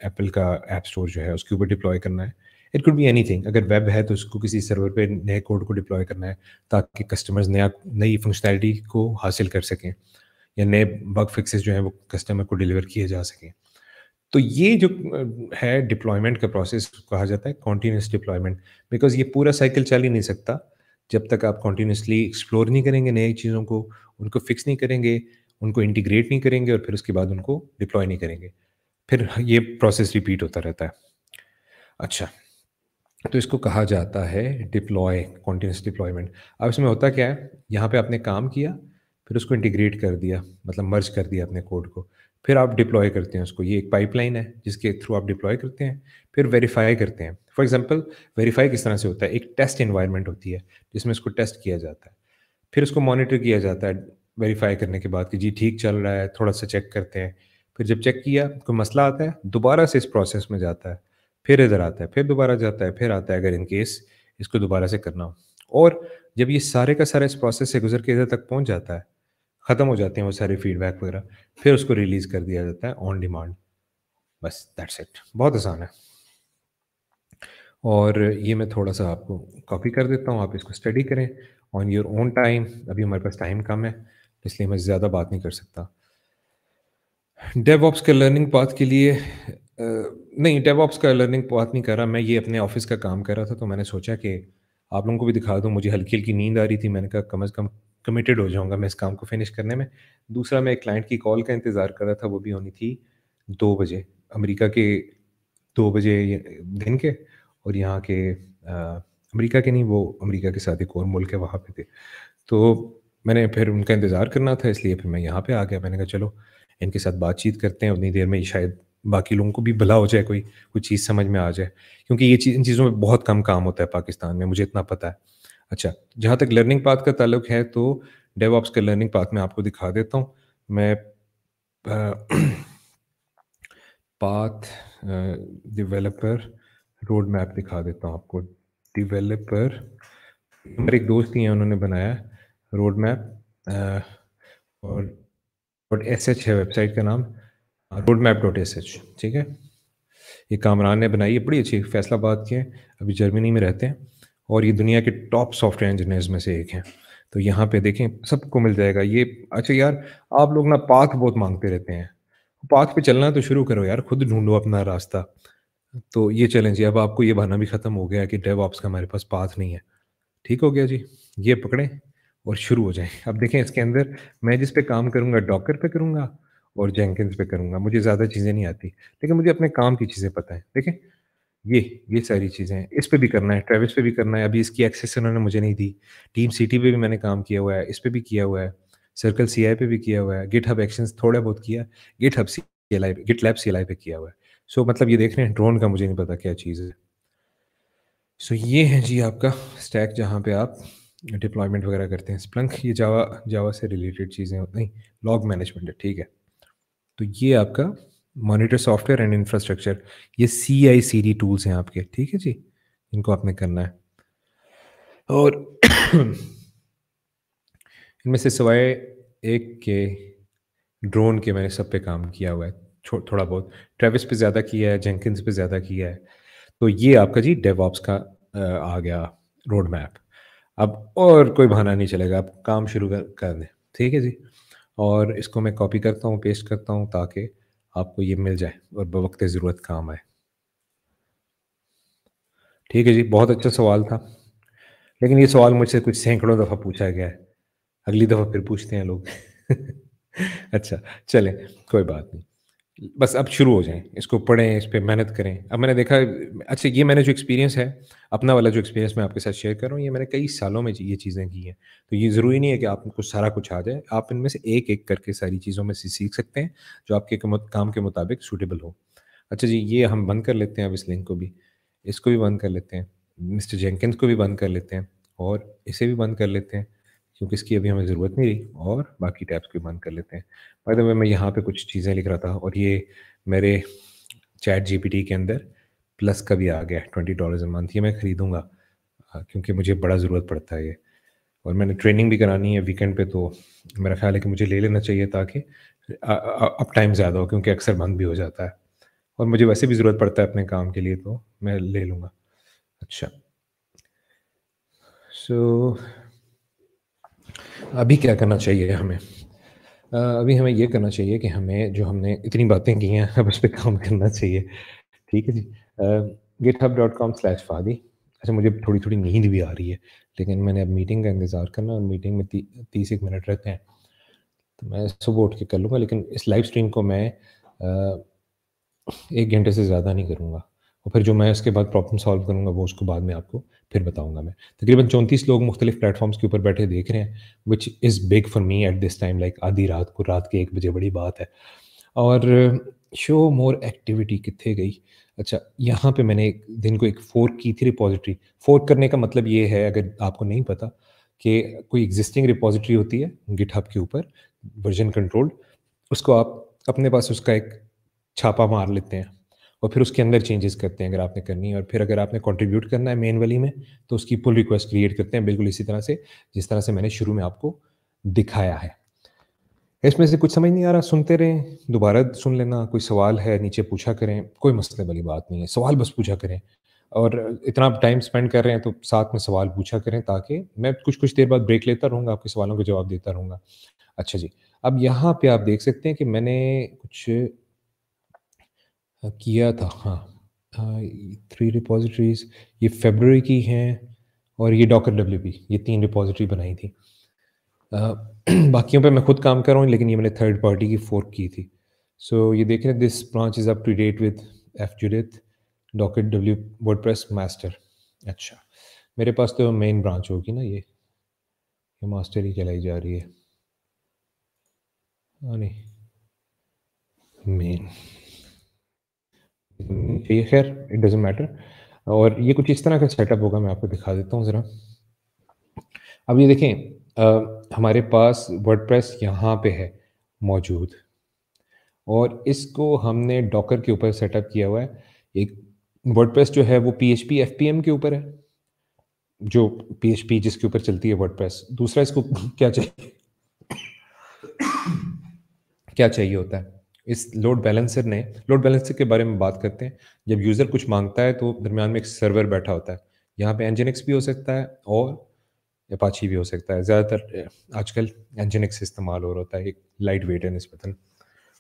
एप्पल का ऐप स्टोर जो है उसके ऊपर डिप्लॉय करना है it could be anything अगर वेब है तो उसको किसी सर्वर पे नए कोड को डिप्लॉय करना है ताकि कस्टमर्स नया नई फंक्शनैलिटी को हासिल कर सकें या नए बग फिक्सेस जो हैं वो कस्टमर को डिलीवर किए जा सकें तो ये जो है डिप्लॉयमेंट का प्रोसेस कहा जाता है कॉन्टीन्यूस डिप्लॉयमेंट बिकॉज ये पूरा साइकिल चल ही नहीं सकता जब तक आप कॉन्टीन्यूसली एक्सप्लोर नहीं करेंगे नए चीज़ों को उनको फिक्स नहीं करेंगे उनको इंटीग्रेट नहीं करेंगे और फिर उसके बाद उनको डिप्लॉय नहीं करेंगे फिर ये प्रोसेस रिपीट होता रहता है अच्छा तो इसको कहा जाता है डिप्लॉय कॉन्टीन्यूस डिप्लॉयमेंट अब इसमें होता क्या है यहाँ पे आपने काम किया फिर उसको इंटीग्रेट कर दिया मतलब मर्ज कर दिया अपने कोड को फिर आप डिप्लॉय करते हैं उसको ये एक पाइपलाइन है जिसके थ्रू आप डिप्लॉय करते हैं फिर वेरीफाई करते हैं फॉर एग्जाम्पल वेरीफाई किस तरह से होता है एक टेस्ट इन्वायरमेंट होती है जिसमें उसको टेस्ट किया जाता है फिर उसको मॉनिटर किया जाता है वेरीफाई करने के बाद कि जी ठीक चल रहा है थोड़ा सा चेक करते हैं फिर जब चेक किया कोई मसला आता है दोबारा से इस प्रोसेस में जाता है फिर इधर आता है फिर दोबारा जाता है फिर आता है अगर इनकेस इसको दोबारा से करना हो और जब ये सारे का सारा इस प्रोसेस से गुजर के इधर तक पहुंच जाता है ख़त्म हो जाते हैं वो सारे फीडबैक वगैरह फिर उसको रिलीज़ कर दिया जाता है ऑन डिमांड बस दैट्स इट बहुत आसान है और ये मैं थोड़ा सा आपको कॉपी कर देता हूँ आप इसको स्टडी करें ऑन योर ओन टाइम अभी हमारे पास टाइम कम है इसलिए मैं ज़्यादा बात नहीं कर सकता डेव ऑप्स के लर्निंग पाथ के लिए नहीं डेव ऑप्स का लर्निंग पाथ नहीं कर रहा मैं ये अपने ऑफिस का काम कर रहा था तो मैंने सोचा कि आप लोगों को भी दिखा दूँ मुझे हल्की हल्की नींद आ रही थी मैंने कहा कम अज़ कम कमिटेड हो जाऊँगा मैं इस काम को फिनिश करने में दूसरा मैं एक क्लाइंट की कॉल का इंतज़ार कर रहा था वो भी होनी थी दो बजे अमेरिका के दो बजे दिन के और यहाँ के अमेरिका के नहीं वो अमेरिका के साथ एक और मुल्क है वहाँ पे थे तो मैंने फिर उनका इंतज़ार करना था इसलिए फिर मैं यहाँ पे आ गया मैंने कहा चलो इनके साथ बातचीत करते हैं उतनी देर में शायद बाकी लोगों को भी भला हो जाए कोई कोई चीज़ समझ में आ जाए क्योंकि ये चीज़ इन चीज़ों में बहुत कम काम होता है पाकिस्तान में मुझे इतना पता है अच्छा जहाँ तक लर्निंग पाथ का ताल्लुक है तो डेव ऑप्स के लर्निंग पाथ में आपको दिखा देता हूँ मैं पाथ डिवेलपर रोड मैप दिखा देता हूँ आपको डिवेलपर मेरे एक दोस्त ही हैं उन्होंने बनाया रोड मैप और डॉट एस एच है वेबसाइट का नाम roadmap dot S H ठीक है ये कामरान ने बनाई है बड़ी अच्छी फैसलाबाद के अभी जर्मनी में रहते हैं और ये दुनिया के टॉप सॉफ्टवेयर इंजीनियर्स में से एक हैं तो यहाँ पे देखें सबको मिल जाएगा ये अच्छा यार आप लोग ना पाथ बहुत मांगते रहते हैं पाथ पे चलना तो शुरू करो यार खुद ढूंढो अपना रास्ता तो ये चैलेंज अब आपको ये बहाना भी ख़त्म हो गया कि डेव ऑप्स का हमारे पास पाथ नहीं है ठीक हो गया जी ये पकड़ें और शुरू हो जाए अब देखें इसके अंदर मैं जिस पे काम करूँगा डॉकर पे करूँगा और जेंकिन्स पे करूँगा मुझे ज़्यादा चीज़ें नहीं आती लेकिन मुझे अपने काम की चीज़ें पता है देखें ये ये सारी चीज़ें इस पर भी करना है ट्रेविस पे भी करना है अभी इसकी एक्सेस उन्होंने मुझे नहीं दी टीम सिटी पे भी मैंने काम किया हुआ है इस पर भी किया हुआ है सर्कल सी पे भी किया हुआ है गिट हब एक्शन थोड़ा बहुत किया GitHub C L I GitLab C L I पे किया हुआ है सो so, मतलब ये देख रहे हैं ड्रोन का मुझे नहीं पता क्या चीज़ है सो so, ये है जी आपका स्टैक जहाँ पे आप डिप्लॉयमेंट वगैरह करते हैं स्प्लंक ये जावा जावा से रिलेटेड चीज़ें नहीं लॉग मैनेजमेंट है ठीक है तो ये आपका मॉनिटर सॉफ्टवेयर एंड इंफ्रास्ट्रक्चर ये सी आई सी डी टूल्स हैं आपके ठीक है जी इनको आपने करना है और [clears throat] इनमें से सवाए एक के ड्रोन के मैंने सब पे काम किया हुआ है थो, थोड़ा बहुत ट्रेविस पे ज़्यादा किया है जेंकिंस पे ज़्यादा किया है तो ये आपका जी डेवॉप्स का आ गया रोड मैप अब और कोई बहाना नहीं चलेगा आप काम शुरू कर, कर दें ठीक है जी और इसको मैं कॉपी करता हूँ पेस्ट करता हूँ ताकि आपको ये मिल जाए और बवक्त ज़रूरत काम आए ठीक है जी बहुत अच्छा सवाल था लेकिन ये सवाल मुझसे कुछ सैकड़ों दफ़ा पूछा गया है अगली दफ़ा फिर पूछते हैं लोग [laughs] अच्छा चलें कोई बात नहीं बस अब शुरू हो जाएं इसको पढ़ें इस पर मेहनत करें अब मैंने देखा अच्छा ये मैंने जो एक्सपीरियंस है अपना वाला जो एक्सपीरियंस मैं आपके साथ शेयर कर रहा हूँ ये मैंने कई सालों में ये चीज़ें की हैं तो ये ज़रूरी नहीं है कि आपको सारा कुछ आ जाए आप इनमें से एक एक करके सारी चीज़ों में से सीख सकते हैं जो आपके काम के मुताबिक सूटेबल हो अच्छा जी ये हम बंद कर लेते हैं अब इस लिंक को भी इसको भी बंद कर लेते हैं मिस्टर जेंकिन्स को भी बंद कर लेते हैं और इसे भी बंद कर लेते हैं क्योंकि इसकी अभी हमें ज़रूरत नहीं रही और बाकी टैब्स को बंद कर लेते हैं बाद में मैं यहाँ पे कुछ चीज़ें लिख रहा था और ये मेरे चैट जीपीटी के अंदर प्लस का भी आ गया ट्वेंटी डॉलर मंथ ये मैं ख़रीदूँगा क्योंकि मुझे बड़ा ज़रूरत पड़ता है ये और मैंने ट्रेनिंग भी करानी है वीकेंड पे तो मेरा ख्याल है कि मुझे ले लेना चाहिए ताकि अप टाइम ज़्यादा हो क्योंकि अक्सर बंद भी हो जाता है और मुझे वैसे भी ज़रूरत पड़ता है अपने काम के लिए तो मैं ले लूँगा अच्छा सो so, अभी क्या करना चाहिए हमें अभी हमें ये करना चाहिए कि हमें जो हमने इतनी बातें की हैं अब उस पर काम करना चाहिए ठीक है जी GitHub dot com slash Fadi अच्छा मुझे थोड़ी थोड़ी नींद भी आ रही है लेकिन मैंने अब मीटिंग का इंतज़ार करना और मीटिंग में ती, तीस एक मिनट रहते हैं तो मैं सुबह उठ के कर लूँगा लेकिन इस लाइव स्ट्रीम को मैं आ, एक घंटे से ज़्यादा नहीं करूँगा और फिर जो मैं उसके बाद प्रॉब्लम सॉल्व करूँगा वो उसको बाद में आपको फिर बताऊँगा मैं तकरीबन चौंतीस लोग मुख्तलिफ प्लेटफॉर्म्स के ऊपर बैठे देख रहे हैं which is big for me at this time like आधी रात को रात के एक बजे बड़ी बात है और शो मोर एक्टिविटी कितने गई अच्छा यहाँ पे मैंने एक दिन को एक फोर्क की थी रिपोजिटरी फोर्क करने का मतलब ये है अगर आपको नहीं पता कि कोई एग्जिस्टिंग रिपोजिटरी होती है गिटहब के ऊपर वर्जन कंट्रोल्ड उसको आप अपने पास उसका एक छापा मार लेते हैं और फिर उसके अंदर चेंजेस करते हैं अगर आपने करनी है और फिर अगर आपने कंट्रीब्यूट करना है मेन वैली में तो उसकी पुल रिक्वेस्ट क्रिएट करते हैं बिल्कुल इसी तरह से जिस तरह से मैंने शुरू में आपको दिखाया है इसमें से कुछ समझ नहीं आ रहा सुनते रहें दोबारा सुन लेना कोई सवाल है नीचे पूछा करें कोई मसले वाली बात नहीं है सवाल बस पूछा करें और इतना आप टाइम स्पेंड कर रहे हैं तो साथ में सवाल पूछा करें ताकि मैं कुछ कुछ देर बाद ब्रेक लेता रहूँगा आपके सवालों के जवाब देता रहूँगा अच्छा जी अब यहाँ पे आप देख सकते हैं कि मैंने कुछ किया था हाँ थ्री रिपोजिटरीज ये फेबररी की हैं और ये डॉकर डब्ल्यू पी ये तीन रिपोजिटरी बनाई थी [clears throat] बाकियों पे मैं खुद काम कर रहा हूँ लेकिन ये मैंने थर्ड पार्टी की फोर्क की थी सो so, ये देख रहे हैं this branch is up to date with F Judith docket W WordPress master अच्छा मेरे पास तो मेन ब्रांच होगी ना ये ये मास्टर ही चलाई जा रही है हाँ नहीं मेन चाहिए खैर इट डजेंट मैटर और ये कुछ इस तरह का सेटअप होगा मैं आपको दिखा देता हूँ ज़रा अब ये देखें आ, हमारे पास वर्ड प्रेस यहाँ पे है मौजूद और इसको हमने डॉकर के ऊपर सेटअप किया हुआ है एक वर्ड प्रेस जो है वो P H P F P M के ऊपर है जो पी एच पी जिसके ऊपर चलती है वर्ड प्रेस दूसरा इसको क्या चाहिए क्या चाहिए होता है इस लोड बैलेंसर ने लोड बैलेंसर के बारे में बात करते हैं जब यूज़र कुछ मांगता है तो दरमियान में एक सर्वर बैठा होता है यहाँ पे एनजन भी हो सकता है और अपाची भी हो सकता है ज़्यादातर आजकल एनजन इस्तेमाल हो रहा होता है एक लाइट वेट है नस्बता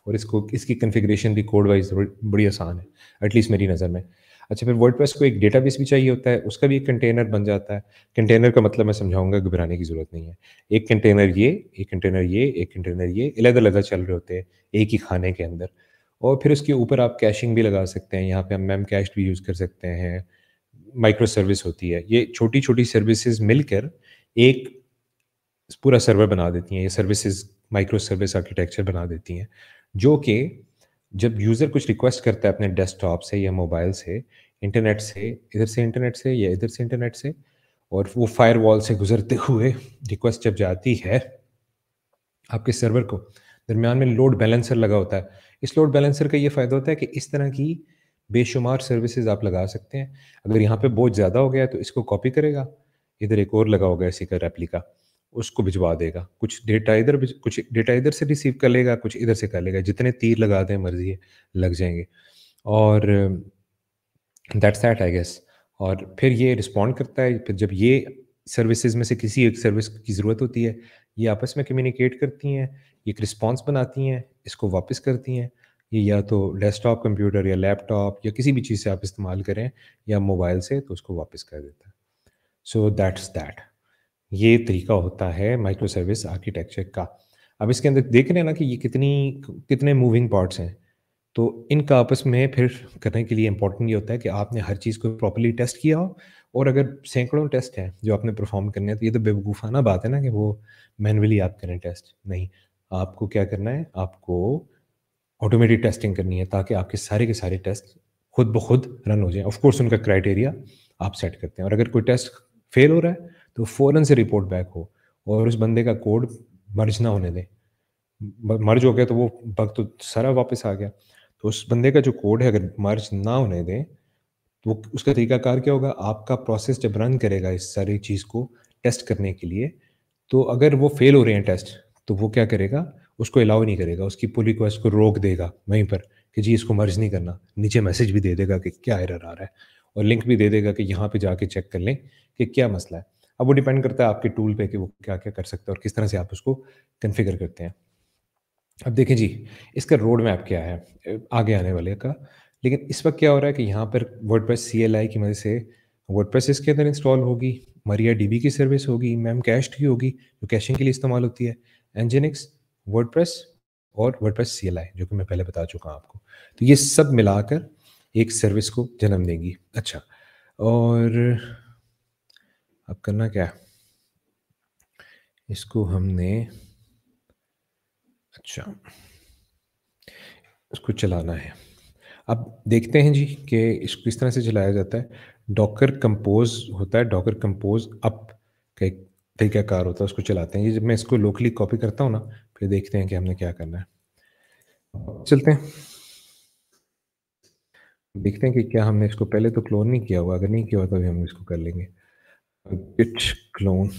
और इसको इसकी कन्फिग्रेशन भी कोड वाइज बड़ी आसान है एटलीस्ट मेरी नज़र में अच्छा फिर वर्डप्रेस को एक डेटाबेस भी चाहिए होता है उसका भी एक कंटेनर बन जाता है कंटेनर का मतलब मैं समझाऊंगा घबराने की जरूरत नहीं है एक कंटेनर ये एक कंटेनर ये एक कंटेनर ये अलग अलग चल रहे होते हैं एक ही खाने के अंदर और फिर उसके ऊपर आप कैशिंग भी लगा सकते हैं यहाँ पे हम मैम कैश भी यूज़ कर सकते हैं माइक्रो सर्विस होती है ये छोटी छोटी सर्विसेज मिलकर एक पूरा सर्वर बना देती हैं ये सर्विसेज माइक्रो सर्विस आर्किटेक्चर बना देती हैं जो कि जब यूज़र कुछ रिक्वेस्ट करता है अपने डेस्कटॉप से या मोबाइल से इंटरनेट से इधर से इंटरनेट से या इधर से इंटरनेट से और वो फायर से गुजरते हुए रिक्वेस्ट जब जाती है आपके सर्वर को दरमियान में लोड बैलेंसर लगा होता है इस लोड बैलेंसर का ये फ़ायदा होता है कि इस तरह की बेशुमार सर्विसेज आप लगा सकते हैं अगर यहाँ पे बोझ ज़्यादा हो गया तो इसको कॉपी करेगा इधर एक और लगा होगा इसी का रेप्लिका उसको भिजवा देगा कुछ डेटा इधर कुछ डेटा इधर से रिसीव कर लेगा कुछ इधर से कर लेगा जितने तीर लगा दें मर्जी है लग जाएंगे और दैट्स दैट आई गेस और फिर ये रिस्पॉन्ड करता है फिर जब ये सर्विसेज में से किसी एक सर्विस की ज़रूरत होती है ये आपस में कम्युनिकेट करती हैं ये एक रिस्पॉन्स बनाती हैं इसको वापस करती हैं ये या तो डेस्कटॉप कंप्यूटर या लैपटॉप या किसी भी चीज़ से आप इस्तेमाल करें या मोबाइल से तो उसको वापस कर देता है सो दैट्स दैट ये तरीका होता है माइक्रो सर्विस आर्किटेक्चर का अब इसके अंदर देख रहे हैं ना कि ये कितनी कितने मूविंग पार्ट्स हैं तो इनका आपस में फिर करने के लिए इंपॉर्टेंट ये होता है कि आपने हर चीज़ को प्रॉपरली टेस्ट किया हो और अगर सैकड़ों टेस्ट हैं जो आपने परफॉर्म करने हैं तो ये तो बेवकूफ़ाना बात है ना कि वो मैनुअली आप करें टेस्ट नहीं आपको क्या करना है आपको ऑटोमेटिक टेस्टिंग करनी है ताकि आपके सारे के सारे टेस्ट खुद ब खुद रन हो जाए ऑफकोर्स उनका क्राइटेरिया आप सेट करते हैं और अगर कोई टेस्ट फेल हो रहा है तो फ़ौरन से रिपोर्ट बैक हो और उस बंदे का कोड मर्ज ना होने दें मर्ज हो गया तो वो बग तो सारा वापस आ गया तो उस बंदे का जो कोड है अगर मर्ज ना होने दें तो वो उसका तरीकाकार क्या होगा आपका प्रोसेस जब रन करेगा इस सारी चीज़ को टेस्ट करने के लिए तो अगर वो फेल हो रहे हैं टेस्ट तो वो क्या करेगा उसको अलाउ नहीं करेगा उसकी पुल रिक्वेस्ट को रोक देगा वहीं पर कि जी इसको मर्ज नहीं करना नीचे मैसेज भी दे देगा कि क्या एरर आ रहा है और लिंक भी दे देगा कि यहाँ पे जाके चेक कर लें कि क्या मसला है अब वो डिपेंड करता है आपके टूल पे कि वो क्या क्या कर सकता है और किस तरह से आप उसको कन्फिगर करते हैं अब देखें जी इसका रोड मैप क्या है आगे आने वाले का लेकिन इस वक्त क्या हो रहा है कि यहाँ पर वर्ड प्रेस की मदद से वर्ड प्रेस इसके अंदर इंस्टॉल होगी मरिया डी की सर्विस होगी मैम कैश की होगी जो कैशिंग के लिए इस्तेमाल होती है एनजेनिक्स वर्ड प्रेस और वर्ड प्रेस जो कि मैं पहले बता चुका हूँ आपको तो ये सब मिलाकर एक सर्विस को जन्म देंगी अच्छा और अब करना क्या इसको हमने अच्छा इसको चलाना है अब देखते हैं जी कि इसको किस तरह से चलाया जाता है डॉकर कंपोज होता है डॉकर कंपोज अप का एक तरीकाकार होता है उसको चलाते हैं ये जब मैं इसको लोकली कॉपी करता हूँ ना फिर देखते हैं कि हमने क्या करना है चलते हैं देखते हैं कि क्या हमने इसको पहले तो क्लोन नहीं किया हुआ अगर नहीं किया हुआ तो अभी हम इसको कर लेंगे a git clone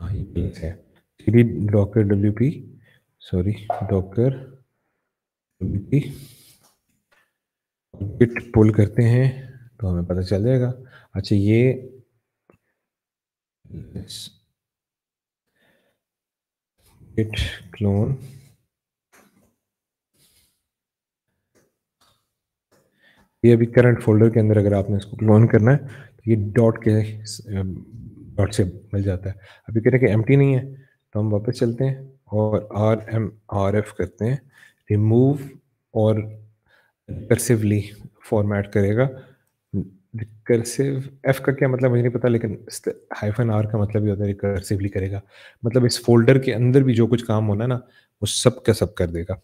Ah, cd docker wp sorry docker wp git pull करते हैं तो हमें पता चल जाएगा अच्छा ये git clone ये अभी करंट फोल्डर के अंदर अगर आपने इसको क्लोन करना है तो ये डॉट के डॉट से मिल जाता है अभी कह रहे हैं कि एम नहीं है तो हम वापस चलते हैं और आर एम आर एफ करते हैं रिमूव और रिकर्सिवली फॉर्मेट करेगा रिकर्सिव एफ का क्या मतलब मुझे नहीं पता लेकिन हाइफन आर का मतलब ये होता है रिकर्सिवली करेगा मतलब इस फोल्डर के अंदर भी जो कुछ काम होना है ना वो सब का सब कर देगा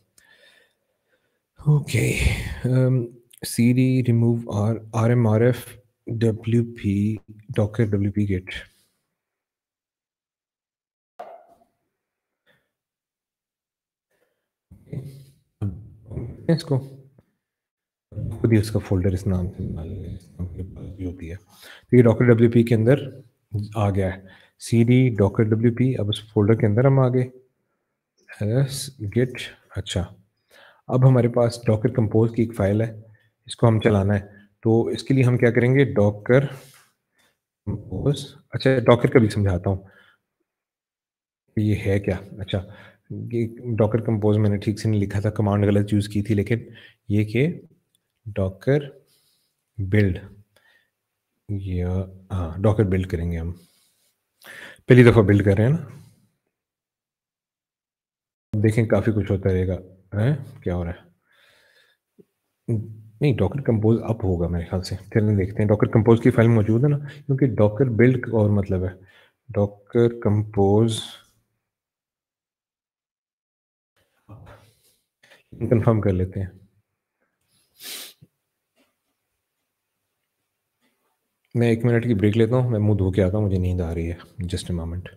okay okay. um, cd remove r rmrf wp docker wp git इसको खुद ही उसका फोल्डर इस नाम से होती है तो ये डॉकर डब्ल्यू के अंदर आ गया है सी डी डॉकर डब्ल्यू अब उस फोल्डर के अंदर हम आ गए एस गिट अच्छा अब हमारे पास डॉकर कंपोज की एक फ़ाइल है इसको हम चलाना है तो इसके लिए हम क्या करेंगे डॉकर कंपोज अच्छा डॉकर का भी समझाता हूँ तो ये है क्या अच्छा ये डॉकर कंपोज मैंने ठीक से नहीं लिखा था कमांड गलत यूज़ की थी लेकिन ये कि डॉकर बिल्ड ये हाँ डॉकर बिल्ड करेंगे हम पहली दफ़ा बिल्ड कर रहे हैं ना देखें काफ़ी कुछ होता रहेगा है क्या हो रहा है नहीं डॉकर कंपोज अप होगा मेरे ख्याल से चलें देखते हैं डॉकर कंपोज की फाइल मौजूद है ना क्योंकि डॉकर बिल्ड और मतलब है डॉकर कंपोज कंफर्म कर लेते हैं मैं एक मिनट की ब्रेक लेता हूँ मैं मुंह धो के आता हूँ मुझे नींद आ रही है जस्ट ए मोमेंट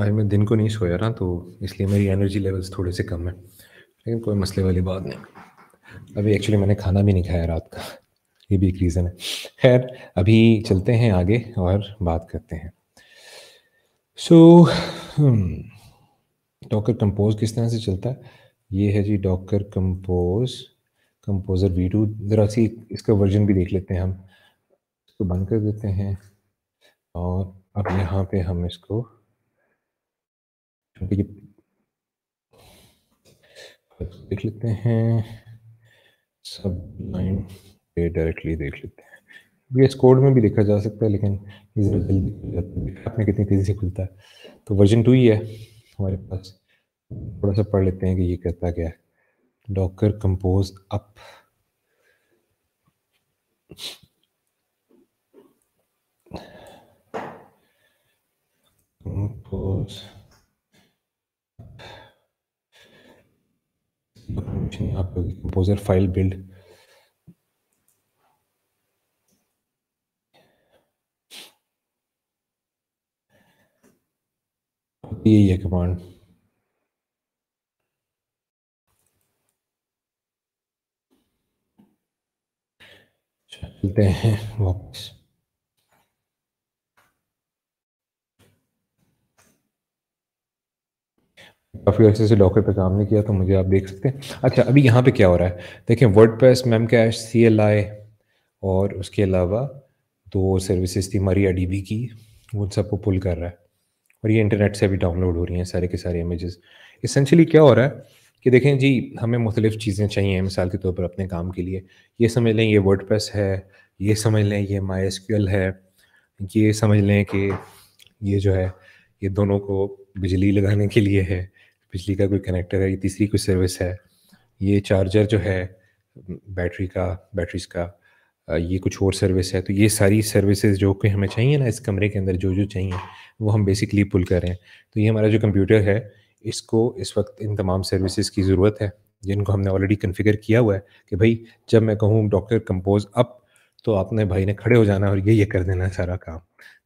आज मैं दिन को नहीं सोया ना तो इसलिए मेरी एनर्जी लेवल्स थोड़े से कम है लेकिन कोई मसले वाली बात नहीं अभी एक्चुअली मैंने खाना भी नहीं खाया रात का ये भी एक रीज़न है खैर अभी चलते हैं आगे और बात करते हैं सो डॉकर कंपोज किस तरह से चलता है ये है जी docker compose composer V two ज़रा सी इसका वर्जन भी देख लेते हैं हम इसको बंद कर देते हैं और अब यहाँ पे हम इसको देख लेते हैं सब लाइन पे डायरेक्टली देख लेते हैं ये कोड में भी देखा जा सकता है लेकिन आपने कितनी तेज़ी से खुलता है तो वर्जन टू ही है हमारे पास थोड़ा सा पढ़ लेते हैं कि ये कहता क्या है docker compose up compose composer file build ये ये कमांड चलते हैं वापस काफ़ी अच्छे से डॉकर पे काम नहीं किया तो मुझे आप देख सकते हैं अच्छा अभी यहाँ पे क्या हो रहा है देखें WordPress mem cache C L I और उसके अलावा दो सर्विसेज थी हमारी अडीबी की उन सबको पुल कर रहा है और ये इंटरनेट से भी डाउनलोड हो रही हैं सारे के सारे इमेजेस इसेंशली क्या हो रहा है कि देखें जी हमें मुख्तलिफ चीज़ें चाहिए मिसाल के तौर पर अपने काम के लिए ये समझ लें ये वर्ड प्रेस है ये समझ लें ये माई एस है ये समझ लें कि ये जो है ये दोनों को बिजली लगाने के लिए है बिजली का कोई कनेक्टर है ये तीसरी कोई सर्विस है ये चार्जर जो है बैटरी का बैटरीज का ये कुछ और सर्विस है तो ये सारी सर्विसेज जो कि हमें चाहिए ना इस कमरे के अंदर जो जो चाहिए वो हम बेसिकली पुल कर रहे हैं तो ये हमारा जो कंप्यूटर है इसको इस वक्त इन तमाम सर्विसेज की ज़रूरत है जिनको हमने ऑलरेडी कन्फिगर किया हुआ है कि भाई जब मैं कहूँ डॉक्टर कंपोज अप तो आपने भाई ने खड़े हो जाना और ये ये कर देना है सारा काम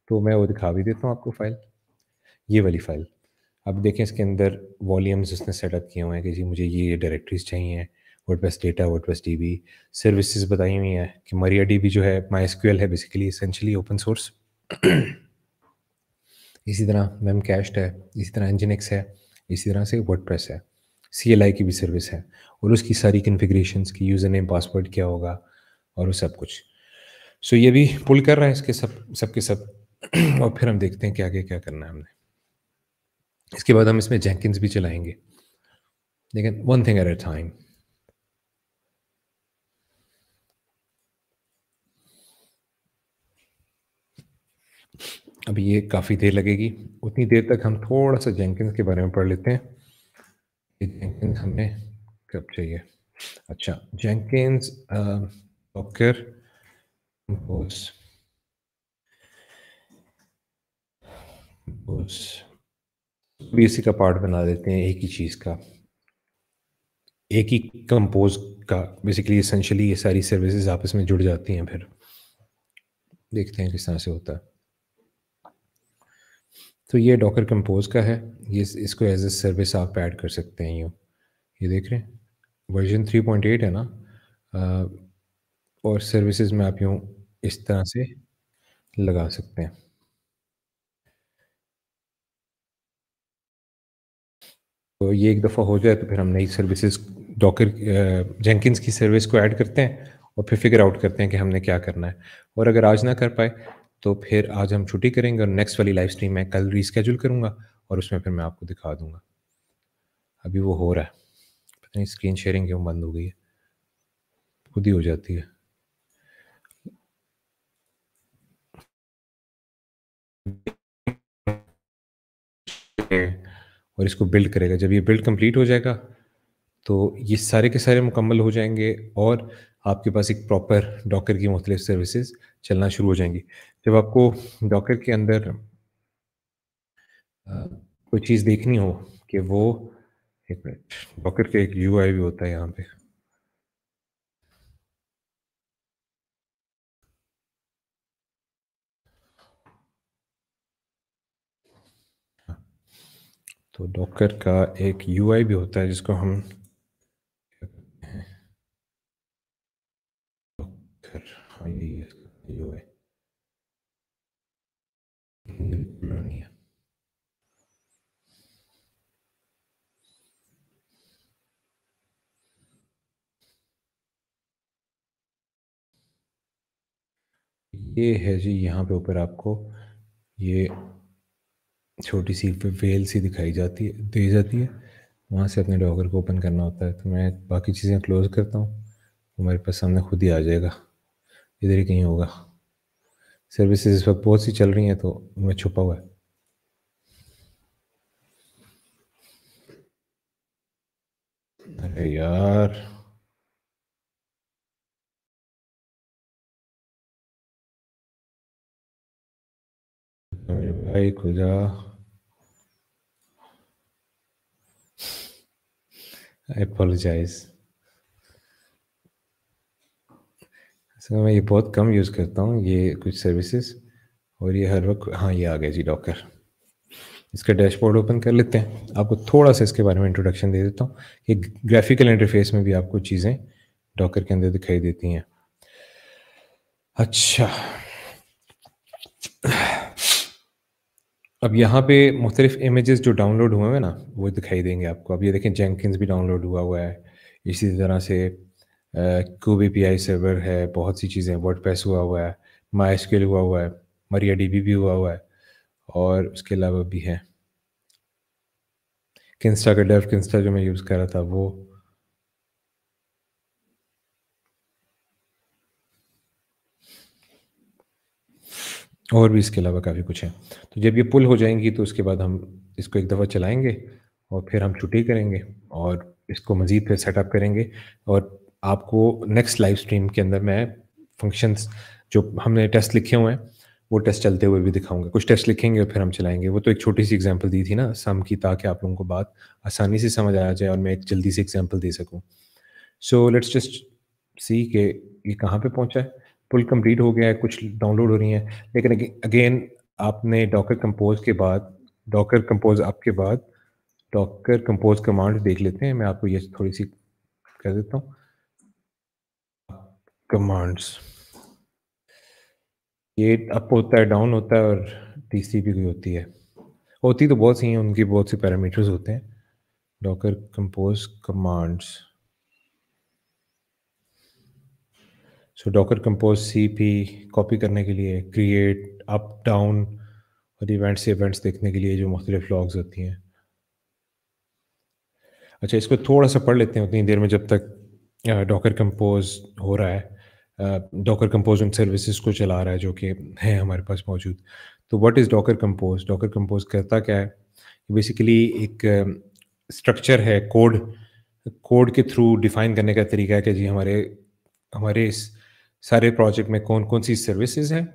तो मैं वो दिखा भी देता हूँ आपको फाइल ये वाली फाइल अब देखें इसके अंदर वॉल्यूम्स उसने सेटअप किए हुए हैं कि जी मुझे ये डायरेक्टरीज चाहिए WordPress data WordPress D B services बताई हुई हैं कि मरिया डी बी जो है माई है बेसिकली इसेंशली ओपन सोर्स इसी तरह मैम कैश्ट है इसी तरह इंजिनिक्स है इसी तरह से वर्ड प्रेस है सी एल आई की भी सर्विस है और उसकी सारी कन्फिग्रेशन की यूज़र नेम पासवर्ड क्या होगा और वो सब कुछ सो so ये भी पुल कर रहा है इसके सब सब के सब और फिर हम देखते हैं कि आगे क्या करना है हमने इसके बाद हम इसमें जैकिंस भी चलाएंगे लेकिन one thing at a time अभी ये काफ़ी देर लगेगी उतनी देर तक हम थोड़ा सा जैंकिस के बारे में पढ़ लेते हैं ये हमें कब चाहिए अच्छा जेंकिन्स डॉकर कंपोज कंपोज भी उसी का पार्ट बना देते हैं एक ही चीज़ का एक ही कंपोज का बेसिकली इसेंशली ये सारी सर्विसेज आपस में जुड़ जाती हैं फिर देखते हैं किस तरह से होता है तो ये डॉकर कंपोज का है ये इसको एज ए सर्विस आप ऐड कर सकते हैं यूँ ये देख रहे हैं वर्जन 3.8 है ना और सर्विसेज में आप यूँ इस तरह से लगा सकते हैं तो ये एक दफ़ा हो जाए तो फिर हम नई सर्विसेज डॉकर जेंकिंस की सर्विस को ऐड करते हैं और फिर फिगर आउट करते हैं कि हमने क्या करना है और अगर आज ना कर पाए तो फिर आज हम छुट्टी करेंगे और नेक्स्ट वाली लाइव स्ट्रीम मैं कल रिस्केजूल करूँगा और उसमें फिर मैं आपको दिखा दूँगा अभी वो हो रहा है पता नहीं स्क्रीन शेयरिंग क्यों बंद हो गई है खुद ही हो जाती है Yeah. और इसको बिल्ड करेगा जब ये बिल्ड कंप्लीट हो जाएगा तो ये सारे के सारे मुकम्मल हो जाएंगे और आपके पास एक प्रॉपर डॉकर की मुख्तलिफ सर्विसेज चलना शुरू हो जाएंगी जब आपको डॉकर के अंदर कोई चीज़ देखनी हो कि वो एक मिनट डॉकर का एक यू भी होता है यहाँ पे तो डॉकर का एक यूआई भी होता है जिसको हम हाँ, यही ये है जी यहाँ पे ऊपर आपको ये छोटी सी वेल सी दिखाई जाती है दी जाती है वहाँ से अपने डॉगर को ओपन करना होता है तो मैं बाकी चीज़ें क्लोज करता हूँ हमारे पास सामने खुद ही आ जाएगा इधर ही कहीं होगा सर्विसेज इस वक्त बहुत सी चल रही हैं तो मैं छुपा हुआ है अरे यार भाई खुदा I apologize. सर मैं ये बहुत कम यूज़ करता हूँ ये कुछ सर्विसेज और ये हर वक्त हाँ ये आ गया जी डॉकर इसका डैशबोर्ड ओपन कर लेते हैं आपको थोड़ा सा इसके बारे में इंट्रोडक्शन दे देता हूँ कि ग्राफिकल इंटरफेस में भी आपको चीज़ें डॉकर के अंदर दिखाई देती हैं अच्छा अब यहाँ पे मुख्तलिफ इमेजेस जो डाउनलोड हुए हैं ना वो दिखाई देंगे आपको अब ये देखें जेंकिन्स भी डाउनलोड हुआ हुआ है इसी तरह से बी पी आई सर्वर है बहुत सी चीज़ें वर्ड पैस हुआ हुआ है माई स्केल हुआ हुआ है मरिया डी भी हुआ हुआ है और उसके अलावा भी है किंस्टा का डेफ किंस्टा जो मैं यूज़ कर रहा था वो और भी इसके अलावा काफ़ी कुछ है तो जब ये पुल हो जाएंगी तो उसके बाद हम इसको एक दफ़ा चलाएंगे और फिर हम छुट्टी करेंगे और इसको मज़ीद फिर सेटअप करेंगे और आपको नेक्स्ट लाइव स्ट्रीम के अंदर मैं फंक्शंस जो हमने टेस्ट लिखे हुए हैं वो टेस्ट चलते हुए भी दिखाऊंगा कुछ टेस्ट लिखेंगे और फिर हम चलाएंगे वो तो एक छोटी सी एग्जांपल दी थी ना सम की ताकि आप लोगों को बात आसानी से समझ आ जाए और मैं एक जल्दी से एग्जांपल दे सकूं सो लेट्स जस्ट सी के ये कहाँ पे पहुँचा है पुल कंप्लीट हो गया है कुछ डाउनलोड हो रही हैं लेकिन अगेन आपने डॉकर कंपोज के बाद डॉकर कंपोज आपके बाद डॉकर कंपोज कमांड देख लेते हैं मैं आपको ये थोड़ी सी कह देता हूँ कमांड्स ये अप होता है डाउन होता है और तीसरी भी कोई होती है होती तो बहुत सी हैं उनकी बहुत से पैरामीटर्स होते हैं Docker compose commands so Docker compose C P copy करने के लिए क्रिएट अप डाउन और इवेंट्स इवेंट्स देखने के लिए जो मुख्तलिफ लॉग्स होती हैं अच्छा इसको थोड़ा सा पढ़ लेते हैं उतनी देर में जब तक डॉकर कंपोज हो रहा है डॉकर कंपोज उन सर्विसेज को चला रहा है जो कि हैं हमारे पास मौजूद तो what is Docker compose Docker compose करता क्या है बेसिकली एक स्ट्रक्चर uh, है कोड कोड के थ्रू डिफाइन करने का तरीका है कि जी हमारे हमारे इस सारे प्रोजेक्ट में कौन कौन सी सर्विसेज हैं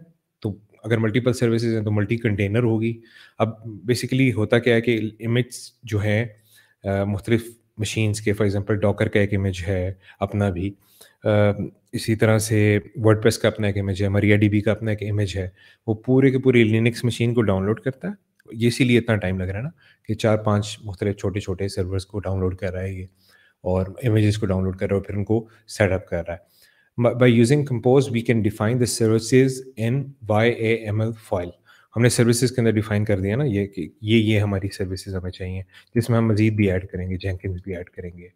तो अगर मल्टीपल सर्विसेज हैं तो मल्टी कंटेनर होगी अब बेसिकली होता क्या है कि इमेज जो है मुख्तलिफ मशीन्स के फॉर एग्जांपल डॉकर का एक इमेज है अपना भी इसी तरह से वर्ड का अपना एक इमेज है मरिया डी का अपना एक इमेज है वो पूरे के पूरे लिनिक्स मशीन को डाउनलोड करता है ये इसीलिए इतना टाइम लग रहा है ना कि चार पांच मुख्तलि छोटे छोटे सर्वर्स को डाउनलोड कर रहा है ये और इमेजेस को डाउनलोड कर रहा है और फिर उनको सेटअप कर रहा है by using compose we can define the services in L file हमने सर्विसेज के अंदर डिफाइन कर दिया ना ये ये ये हमारी सर्विसेज हमें चाहिए जिसमें हम मजीद भी ऐड करेंगे जेंकिंस भी ऐड करेंगे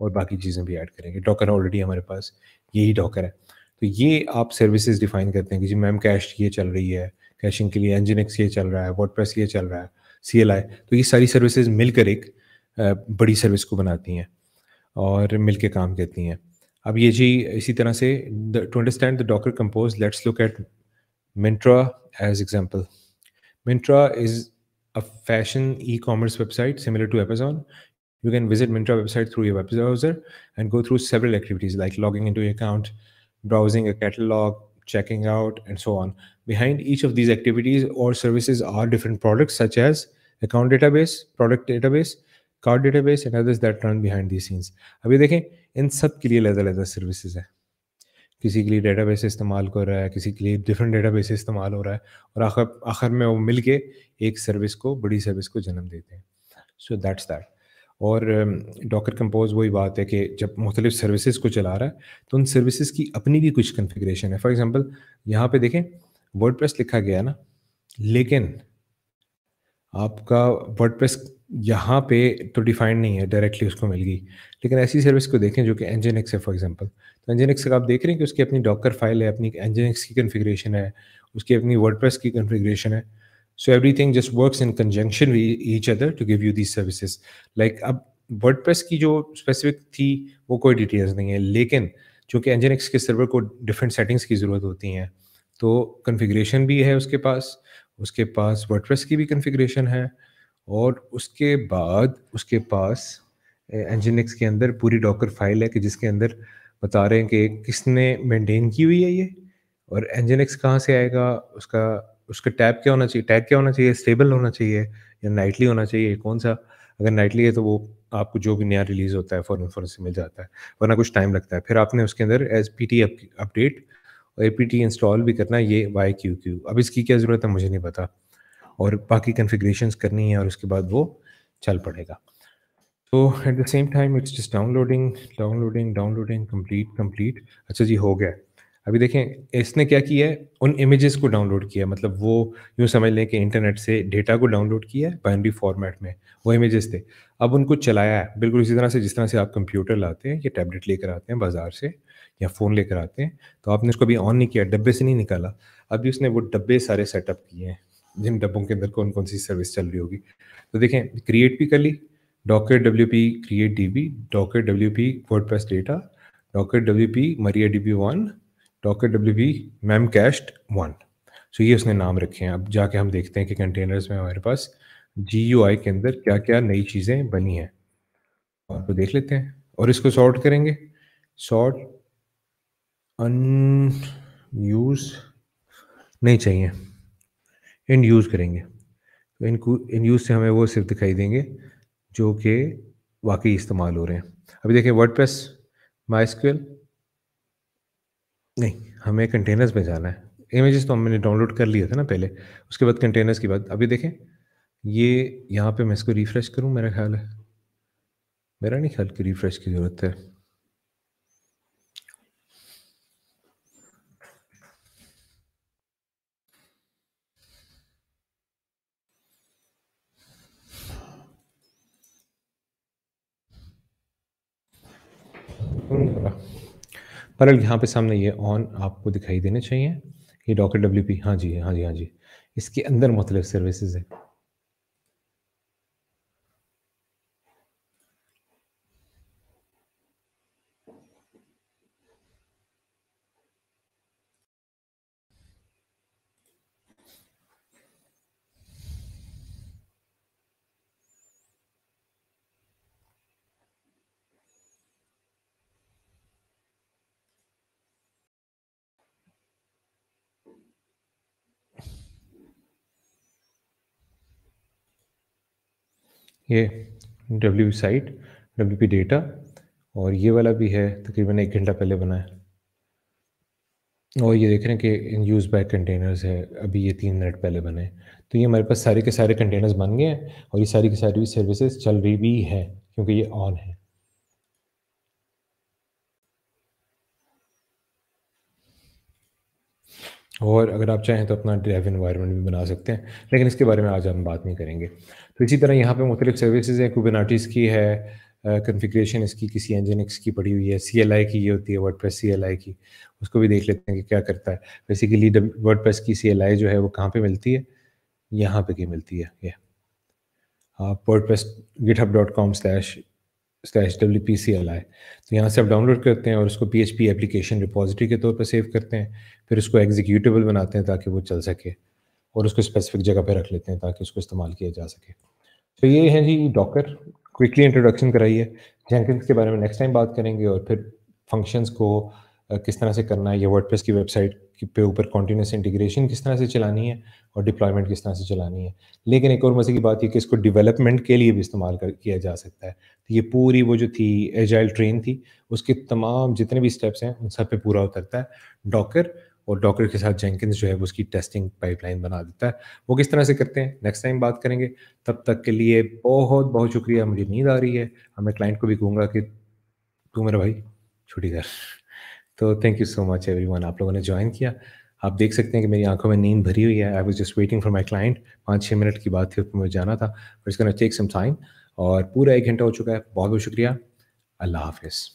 और बाकी चीज़ें भी ऐड करेंगे डॉकर ऑलरेडी हमारे पास यही डॉकर है तो ये आप सर्विसेज डिफाइन करते हैं कि जी मैम कैश ये चल रही है कैशिंग के लिए एंजिनिक्स ये चल रहा है वर्डप्रेस ये चल रहा है सी तो ये सारी सर्विसेज मिलकर एक बड़ी सर्विस को बनाती हैं और मिलके काम करती हैं अब ये जी इसी तरह से to understand the Docker compose let's look at Myntra as example Myntra is a fashion e-commerce website similar to Amazon. You can visit Mintra website through your web browser and go through several activities like logging into your account, browsing a catalog, checking out, and so on. Behind each of these activities or services are different products such as account database, product database, card database, and others that run behind these scenes. Abhi dekhen, इन सब के लिए लहदा लहदा services है किसी के लिए data base इस्तेमाल कर रहा है किसी के लिए डिफरेंट डेटा बेस इस्तेमाल हो रहा है और आखिर आखिर में वो मिल के एक सर्विस को बड़ी सर्विस को जन्म देते हैं सो दैट्स दैट और डॉकर um, कंपोज वही बात है कि जब मुख्तलिफ सर्विसेज को चला रहा है तो उन सर्विसेज की अपनी भी कुछ कन्फिग्रेशन है फॉर एग्जांपल यहाँ पे देखें वर्ड लिखा गया ना लेकिन आपका वर्ड यहाँ पे तो डिफाइंड नहीं है डायरेक्टली उसको मिल गई लेकिन ऐसी सर्विस को देखें जो कि एंजन है फॉर एग्जांपल तो एंजन का आप देख रहे हैं कि उसकी अपनी डॉकर फाइल है अपनी एंजन की कन्फिग्रेशन है उसकी अपनी वर्ड की कन्फिग्रेशन है so everything just work in conjunction we each other to give you these services like अब वर्ड की जो स्पेसिफिक थी वो कोई डिटेल्स नहीं है लेकिन चूँकि एंजन के सर्वर को डिफरेंट सेटिंग्स की ज़रूरत होती हैं तो कन्फिग्रेशन भी है उसके पास उसके पास वर्ड की भी कन्फिग्रेशन है और उसके बाद उसके पास एंजिनिक्स के अंदर पूरी डॉकर फाइल है कि जिसके अंदर बता रहे हैं कि किसने मेंटेन की हुई है ये और एंजिनिक्स कहाँ से आएगा उसका उसका टैब क्या होना चाहिए टैग क्या होना चाहिए स्टेबल होना चाहिए या नाइटली होना चाहिए कौन सा अगर नाइटली है तो वो आपको जो भी नया रिलीज़ होता है फ़ौरन फ़ौरन से मिल जाता है वरना कुछ टाइम लगता है फिर आपने उसके अंदर एस पी टी अपडेट और ए पी टी इंस्टॉल भी करना ये वाई क्यू क्यू अब इसकी क्या ज़रूरत है मुझे नहीं पता और बाकी कन्फिग्रेशन करनी है और उसके बाद वो चल पड़ेगा तो at the same time it's just downloading downloading downloading complete complete अच्छा जी हो गया अभी देखें इसने क्या किया है उन इमेजेस को डाउनलोड किया मतलब वो यूँ समझ लें कि इंटरनेट से डेटा को डाउनलोड किया है बाइनरी फॉर्मेट में वो इमेजेस थे अब उनको चलाया है बिल्कुल इसी तरह से जिस तरह से आप कंप्यूटर लाते हैं या टैबलेट लेकर आते हैं बाज़ार से या फ़ोन लेकर आते हैं तो आपने उसको अभी ऑन नहीं किया डब्बे से नहीं निकाला अभी उसने वो डब्बे सारे सेटअप किए हैं जिन डब्बों के अंदर कौन कौन सी सर्विस चल रही होगी तो देखें क्रिएट भी कर ली Docker W P create D B Docker W P WordPress data Docker W P Maria D B one Docker W P mem cached one so ये उसने नाम रखे हैं अब जाके हम देखते हैं कि कंटेनर्स में हमारे पास जी यू आई के अंदर क्या क्या नई चीज़ें बनी हैं और तो देख लेते हैं और इसको सॉर्ट करेंगे सॉर्ट यूज नहीं चाहिए इन यूज़ करेंगे तो इनको इन यूज़ से हमें वो सिर्फ दिखाई देंगे जो कि वाकई इस्तेमाल हो रहे हैं अभी देखें वर्ड प्रेस माइस्क्यूल नहीं हमें कंटेनर्स में जाना है इमेजेस तो हमने डाउनलोड कर लिया था ना पहले उसके बाद कंटेनर्स की बात अभी देखें ये यहाँ पे मैं इसको रिफ़्रेश करूँ मेरा ख्याल है मेरा नहीं ख्याल कि रिफ़्रेश की ज़रूरत है पर यहाँ पे सामने ये ऑन आपको दिखाई देने चाहिए ये डॉकेट डब्ल्यू पी हाँ जी हाँ जी हाँ जी इसके अंदर मुख्तलिफ सर्विसेज है ये W site W P data और ये वाला भी है तकरीबन एक घंटा पहले बना है और ये देख रहे हैं कि यूज़ बाय कंटेनर्स है अभी ये तीन मिनट पहले बने तो ये हमारे पास सारे के सारे कंटेनर्स बन गए हैं और ये सारी की सारी सर्विसेज चल रही भी हैं क्योंकि ये ऑन है और अगर आप चाहें तो अपना ड्राइव इन्वायरमेंट भी बना सकते हैं लेकिन इसके बारे में आज हम बात नहीं करेंगे तो इसी तरह यहाँ पे मुख्तलिफ सर्विसेज हैं कुबेनाटिस की है कन्फिग्रेशन uh, इसकी किसी एनजिनिक्स की पड़ी हुई है सी एल आई की ये होती है WordPress C L I की उसको भी देख लेते हैं कि क्या करता है बेसिकली वर्ड प्रेस की सी एल आई जो है वो कहाँ पर मिलती है यहाँ पर की मिलती है ये आप WordPress GitHub dot com slash slash W P C L I तो यहाँ से आप डाउनलोड करते हैं और उसको P H P application repository के तौर पर सेव करते हैं फिर उसको एग्जीक्यूटिबल बनाते हैं ताकि वो चल सके और उसको स्पेसिफिक जगह पर रख लेते हैं ताकि उसको इस्तेमाल किया जा सके तो ये है जी डॉकर क्विकली इंट्रोडक्शन कराइए जैंकिस के बारे में नेक्स्ट टाइम बात करेंगे और फिर फंक्शंस को किस तरह से करना है या वर्डप्रेस की वेबसाइट पे ऊपर कॉन्टीन्यूस इंटीग्रेशन किस तरह से चलानी है और डिप्लॉयमेंट किस तरह से चलानी है लेकिन एक और मज़े की बात यह कि इसको डेवलपमेंट के लिए भी इस्तेमाल कर किया जा सकता है तो ये पूरी वो जो थी एजाइल ट्रेन थी उसके तमाम जितने भी स्टेप्स हैं उन सब पे पूरा उतरता है डॉकर और डॉकर के साथ जेंकिंस जो है उसकी टेस्टिंग पाइपलाइन बना देता है वो किस तरह से करते हैं नेक्स्ट टाइम बात करेंगे तब तक के लिए बहुत बहुत शुक्रिया मुझे नींद आ रही है अब मैं क्लाइंट को भी कहूँगा कि तू मेरा भाई छुट्टी कर तो thank you so much one आप लोगों ने ज्वाइन किया आप देख सकते हैं कि मेरी आंखों में नींद भरी हुई है I was just waiting for my client पाँच छः मिनट की बात थी उसमें मुझे जाना था बट इसका टेक सम टाइम और पूरा एक घंटा हो चुका है बहुत बहुत शुक्रिया अल्लाह हाफिज़